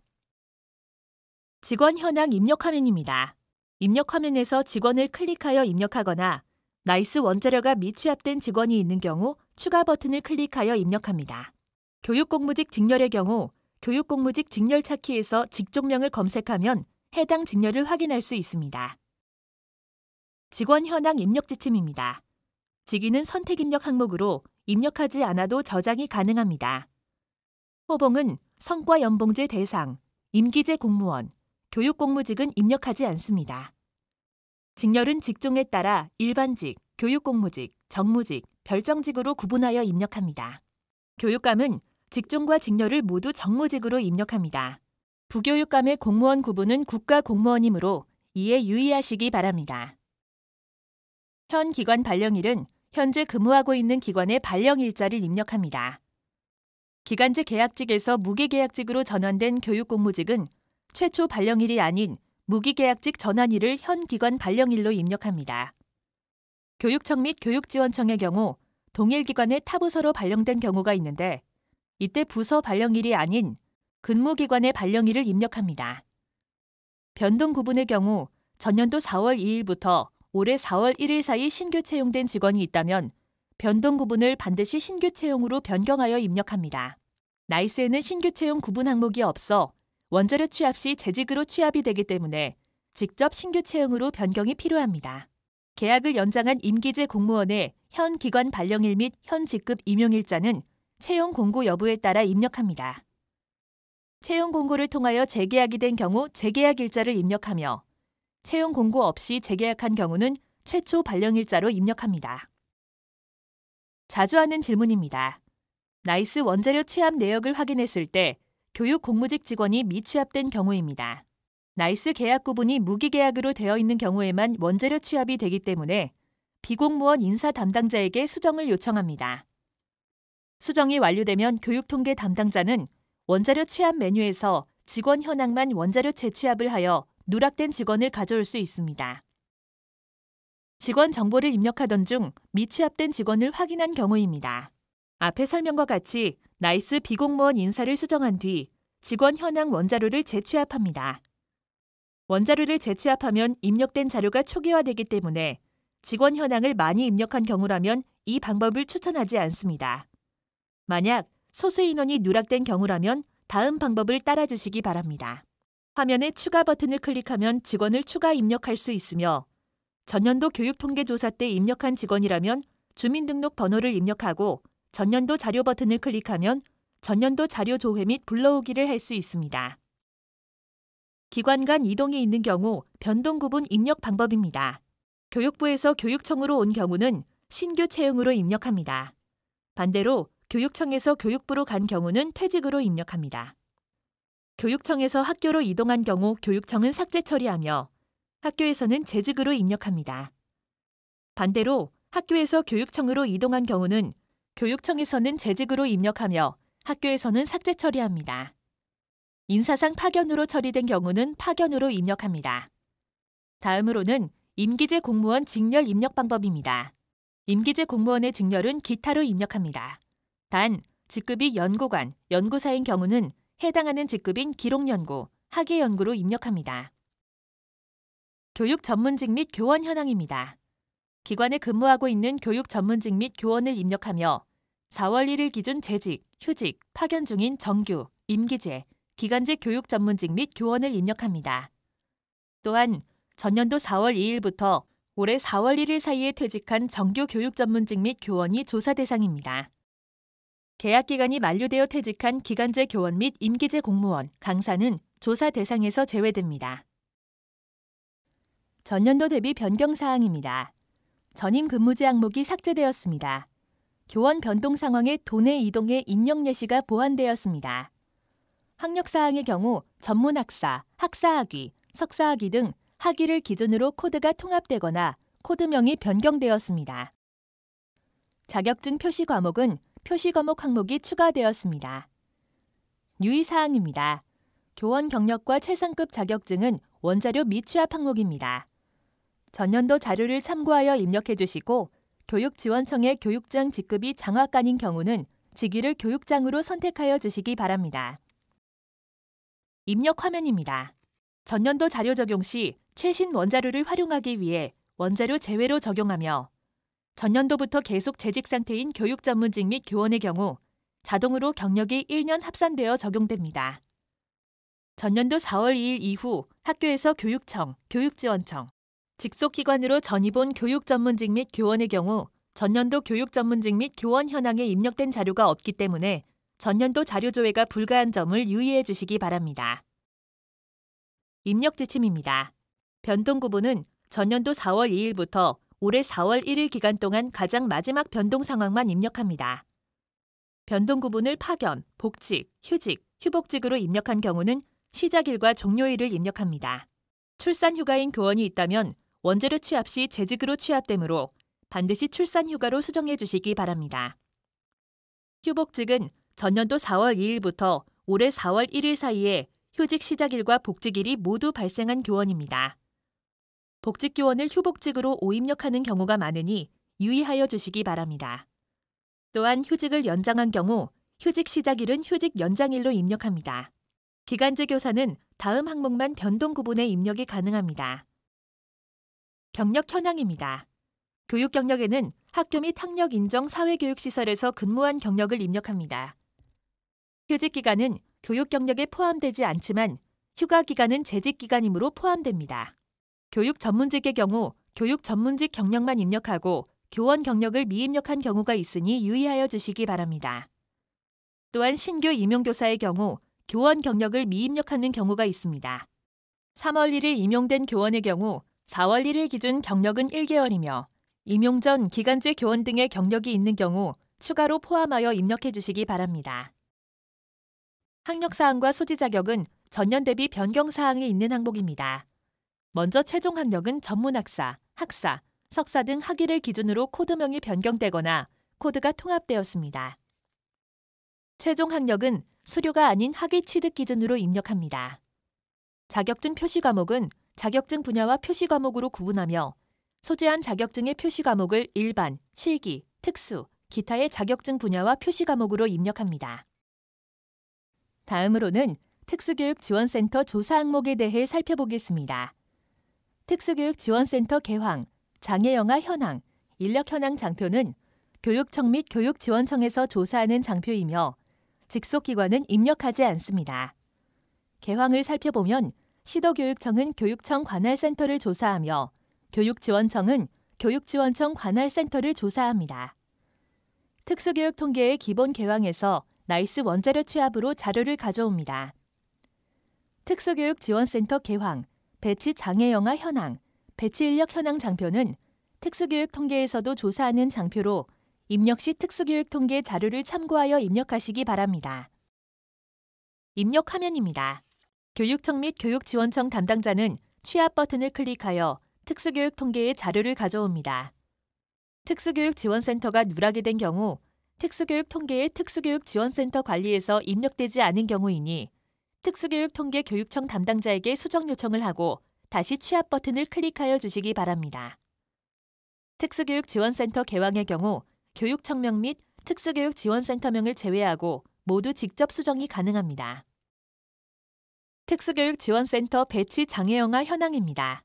직원 현황 입력 화면입니다. 입력 화면에서 직원을 클릭하여 입력하거나 나이스 원자료가 미취합된 직원이 있는 경우 추가 버튼을 클릭하여 입력합니다. 교육공무직 직렬의 경우 교육공무직 직렬 찾기에서 직종명을 검색하면 해당 직렬을 확인할 수 있습니다. 직원 현황 입력 지침입니다. 직위는 선택 입력 항목으로 입력하지 않아도 저장이 가능합니다. 호봉은 성과 연봉제 대상, 임기제 공무원, 교육공무직은 입력하지 않습니다. 직렬은 직종에 따라 일반직, 교육공무직, 정무직, 별정직으로 구분하여 입력합니다. 교육감은 직종과 직렬을 모두 정무직으로 입력합니다. 부교육감의 공무원 구분은 국가 공무원이므로 이에 유의하시기 바랍니다. 현 기관 발령일은 현재 근무하고 있는 기관의 발령일자를 입력합니다. 기간제 계약직에서 무기계약직으로 전환된 교육공무직은 최초 발령일이 아닌 무기계약직 전환일을 현 기관 발령일로 입력합니다. 교육청 및 교육지원청의 경우 동일 기관의 타부서로 발령된 경우가 있는데 이때 부서 발령일이 아닌 근무기관의 발령일을 입력합니다. 변동 구분의 경우 전년도 4월 2일부터 올해 4월 1일 사이 신규 채용된 직원이 있다면 변동 구분을 반드시 신규 채용으로 변경하여 입력합니다. 나이스에는 신규 채용 구분 항목이 없어 원자료 취합 시 재직으로 취합이 되기 때문에 직접 신규 채용으로 변경이 필요합니다. 계약을 연장한 임기제 공무원의 현 기관 발령일 및 현 직급 임용일자는 채용 공고 여부에 따라 입력합니다. 채용 공고를 통하여 재계약이 된 경우 재계약 일자를 입력하며 채용 공고 없이 재계약한 경우는 최초 발령 일자로 입력합니다. 자주 하는 질문입니다. 나이스 원자료 취합 내역을 확인했을 때 교육 공무직 직원이 미취합된 경우입니다. 나이스 계약 구분이 무기계약으로 되어 있는 경우에만 원자료 취합이 되기 때문에 비공무원 인사 담당자에게 수정을 요청합니다. 수정이 완료되면 교육통계 담당자는 원자료 취합 메뉴에서 직원 현황만 원자료 재취합을 하여 누락된 직원을 가져올 수 있습니다. 직원 정보를 입력하던 중 미취합된 직원을 확인한 경우입니다. 앞에 설명과 같이 나이스 비공무원 인사를 수정한 뒤 직원 현황 원자료를 재취합합니다. 원자료를 재취합하면 입력된 자료가 초기화되기 때문에 직원 현황을 많이 입력한 경우라면 이 방법을 추천하지 않습니다. 만약 소수 인원이 누락된 경우라면 다음 방법을 따라주시기 바랍니다. 화면에 추가 버튼을 클릭하면 직원을 추가 입력할 수 있으며 전년도 교육통계조사 때 입력한 직원이라면 주민등록 번호를 입력하고 전년도 자료 버튼을 클릭하면 전년도 자료 조회 및 불러오기를 할 수 있습니다. 기관 간 이동이 있는 경우 변동 구분 입력 방법입니다. 교육부에서 교육청으로 온 경우는 신규 채용으로 입력합니다. 반대로 교육청에서 교육부로 간 경우는 퇴직으로 입력합니다. 교육청에서 학교로 이동한 경우 교육청은 삭제 처리하며 학교에서는 재직으로 입력합니다. 반대로 학교에서 교육청으로 이동한 경우는 교육청에서는 재직으로 입력하며 학교에서는 삭제 처리합니다. 인사상 파견으로 처리된 경우는 파견으로 입력합니다. 다음으로는 임기제 공무원 직렬 입력 방법입니다. 임기제 공무원의 직렬은 기타로 입력합니다. 단, 직급이 연구관 연구사인 경우는 해당하는 직급인 기록연구, 학예연구로 입력합니다. 교육 전문직 및 교원 현황입니다. 기관에 근무하고 있는 교육 전문직 및 교원을 입력하며 4월 1일 기준 재직, 휴직, 파견 중인 정규, 임기제, 기간제 교육 전문직 및 교원을 입력합니다. 또한 전년도 4월 2일부터 올해 4월 1일 사이에 퇴직한 정규 교육 전문직 및 교원이 조사 대상입니다. 계약 기간이 만료되어 퇴직한 기간제 교원 및 임기제 공무원, 강사는 조사 대상에서 제외됩니다. 전년도 대비 변경 사항입니다. 전임 근무제 항목이 삭제되었습니다. 교원 변동 상황에 돈의 이동의 입력 예시가 보완되었습니다. 학력 사항의 경우 전문 학사, 학사 학위, 석사 학위 등 학위를 기준으로 코드가 통합되거나 코드명이 변경되었습니다. 자격증 표시 과목은 표시 과목 항목이 추가되었습니다. 유의사항입니다. 교원 경력과 최상급 자격증은 원자료 미취합 항목입니다. 전년도 자료를 참고하여 입력해 주시고 교육지원청의 교육장 직급이 장학관인 경우는 직위를 교육장으로 선택하여 주시기 바랍니다. 입력 화면입니다. 전년도 자료 적용 시 최신 원자료를 활용하기 위해 원자료 제외로 적용하며 전년도부터 계속 재직 상태인 교육 전문직 및 교원의 경우 자동으로 경력이 1년 합산되어 적용됩니다. 전년도 4월 2일 이후 학교에서 교육청, 교육지원청, 직속기관으로 전입온 교육 전문직 및 교원의 경우 전년도 교육 전문직 및 교원 현황에 입력된 자료가 없기 때문에 전년도 자료 조회가 불가한 점을 유의해 주시기 바랍니다. 입력 지침입니다. 변동 구분은 전년도 4월 2일부터 올해 4월 1일 기간 동안 가장 마지막 변동 상황만 입력합니다. 변동 구분을 파견, 복직, 휴직, 휴복직으로 입력한 경우는 시작일과 종료일을 입력합니다. 출산 휴가인 교원이 있다면 원재료 취합 시 재직으로 취합되므로 반드시 출산 휴가로 수정해 주시기 바랍니다. 휴복직은 전년도 4월 2일부터 올해 4월 1일 사이에 휴직 시작일과 복직일이 모두 발생한 교원입니다. 복직교원을 휴복직으로 오입력하는 경우가 많으니 유의하여 주시기 바랍니다. 또한 휴직을 연장한 경우 휴직 시작일은 휴직 연장일로 입력합니다. 기간제 교사는 다음 항목만 변동 구분에 입력이 가능합니다. 경력 현황입니다. 교육 경력에는 학교 및 학력 인정 사회교육시설에서 근무한 경력을 입력합니다. 휴직 기간은 교육 경력에 포함되지 않지만 휴가 기간은 재직 기간이므로 포함됩니다. 교육 전문직의 경우 교육 전문직 경력만 입력하고 교원 경력을 미입력한 경우가 있으니 유의하여 주시기 바랍니다. 또한 신규 임용교사의 경우 교원 경력을 미입력하는 경우가 있습니다. 3월 1일 임용된 교원의 경우 4월 1일 기준 경력은 1개월이며 임용 전 기간제 교원 등의 경력이 있는 경우 추가로 포함하여 입력해 주시기 바랍니다. 학력 사항과 소지 자격은 전년 대비 변경 사항이 있는 항목입니다. 먼저 최종 학력은 전문학사, 학사, 석사 등 학위를 기준으로 코드명이 변경되거나 코드가 통합되었습니다. 최종 학력은 수료가 아닌 학위 취득 기준으로 입력합니다. 자격증 표시 과목은 자격증 분야와 표시 과목으로 구분하며 소재한 자격증의 표시 과목을 일반, 실기, 특수, 기타의 자격증 분야와 표시 과목으로 입력합니다. 다음으로는 특수교육지원센터 조사 항목에 대해 살펴보겠습니다. 특수교육 지원센터 개황, 장애영화 현황, 인력 현황 장표는 교육청 및 교육지원청에서 조사하는 장표이며 직속기관은 입력하지 않습니다. 개황을 살펴보면 시도교육청은 교육청 관할센터를 조사하며 교육지원청은 교육지원청 관할센터를 조사합니다. 특수교육 통계의 기본 개황에서 나이스 원자료 취합으로 자료를 가져옵니다. 특수교육 지원센터 개황, 배치 장애 영화 현황, 배치 인력 현황 장표는 특수교육 통계에서도 조사하는 장표로 입력 시 특수교육 통계 자료를 참고하여 입력하시기 바랍니다. 입력 화면입니다. 교육청 및 교육지원청 담당자는 취합 버튼을 클릭하여 특수교육 통계의 자료를 가져옵니다. 특수교육지원센터가 누락이 된 경우 특수교육 통계의 특수교육지원센터 관리에서 입력되지 않은 경우이니 특수교육통계교육청 담당자에게 수정 요청을 하고 다시 취합 버튼을 클릭하여 주시기 바랍니다. 특수교육지원센터 개왕의 경우 교육청명 및 특수교육지원센터명을 제외하고 모두 직접 수정이 가능합니다. 특수교육지원센터 배치 장애영화 현황입니다.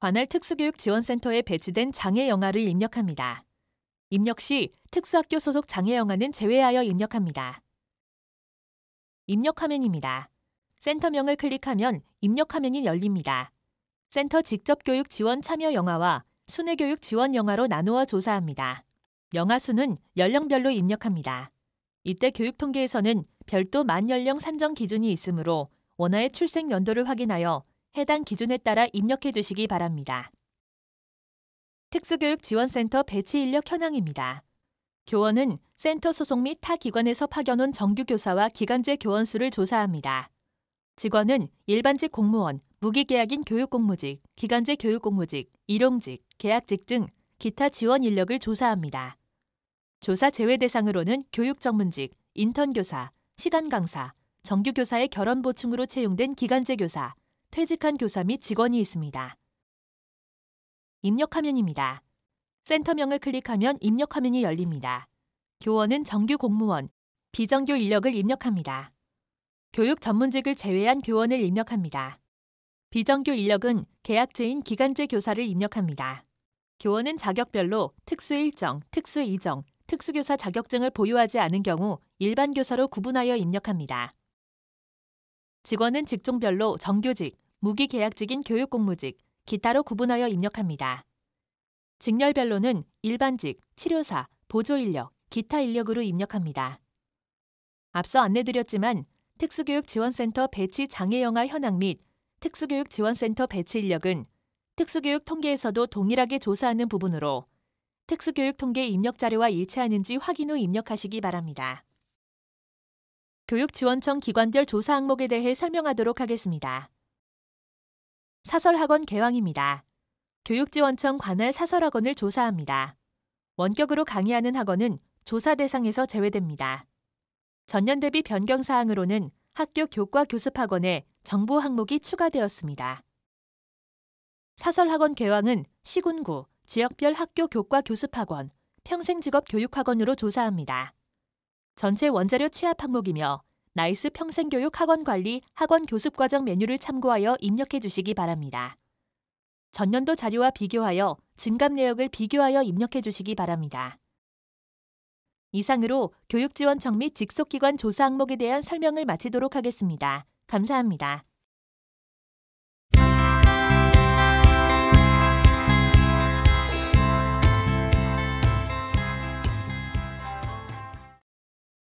관할 특수교육지원센터에 배치된 장애영화를 입력합니다. 입력 시 특수학교 소속 장애영화는 제외하여 입력합니다. 입력 화면입니다. 센터명을 클릭하면 입력 화면이 열립니다. 센터 직접 교육 지원 참여 영화와 순회 교육 지원 영화로 나누어 조사합니다. 영화 수는 연령별로 입력합니다. 이때 교육 통계에서는 별도 만 연령 산정 기준이 있으므로 원화의 출생 연도를 확인하여 해당 기준에 따라 입력해 주시기 바랍니다. 특수교육지원센터 배치 인력 현황입니다. 교원은 센터 소속 및 타 기관에서 파견 온 정규 교사와 기간제 교원 수를 조사합니다. 직원은 일반직 공무원, 무기계약인 교육공무직, 기간제 교육공무직, 일용직, 계약직 등 기타 지원 인력을 조사합니다. 조사 제외 대상으로는 교육 전문직, 인턴 교사, 시간 강사, 정규 교사의 결혼 보충으로 채용된 기간제 교사, 퇴직한 교사 및 직원이 있습니다. 입력 화면입니다. 센터명을 클릭하면 입력 화면이 열립니다. 교원은 정규 공무원, 비정규 인력을 입력합니다. 교육 전문직을 제외한 교원을 입력합니다. 비정규 인력은 계약제인 기간제 교사를 입력합니다. 교원은 자격별로 특수 일정 특수 이정 특수교사 자격증을 보유하지 않은 경우 일반 교사로 구분하여 입력합니다. 직원은 직종별로 정규직, 무기계약직인 교육공무직, 기타로 구분하여 입력합니다. 직렬별로는 일반직, 치료사, 보조인력, 기타 인력으로 입력합니다. 앞서 안내드렸지만 특수교육지원센터 배치 장애 영화 현황 및 특수교육지원센터 배치 인력은 특수교육 통계에서도 동일하게 조사하는 부분으로 특수교육 통계 입력 자료와 일치하는지 확인 후 입력하시기 바랍니다. 교육지원청 기관별 조사 항목에 대해 설명하도록 하겠습니다. 사설학원 개왕입니다. 교육지원청 관할 사설학원을 조사합니다. 원격으로 강의하는 학원은 조사 대상에서 제외됩니다. 전년 대비 변경 사항으로는 학교 교과 교습학원에 정보 항목이 추가되었습니다. 사설학원 개왕은 시군구, 지역별 학교 교과 교습학원, 평생직업 교육학원으로 조사합니다. 전체 원자료 취합 항목이며 나이스 평생교육 학원 관리 학원 교습과정 메뉴를 참고하여 입력해 주시기 바랍니다. 전년도 자료와 비교하여 증감 내역을 비교하여 입력해 주시기 바랍니다. 이상으로 교육지원청 및 직속기관 조사 항목에 대한 설명을 마치도록 하겠습니다. 감사합니다.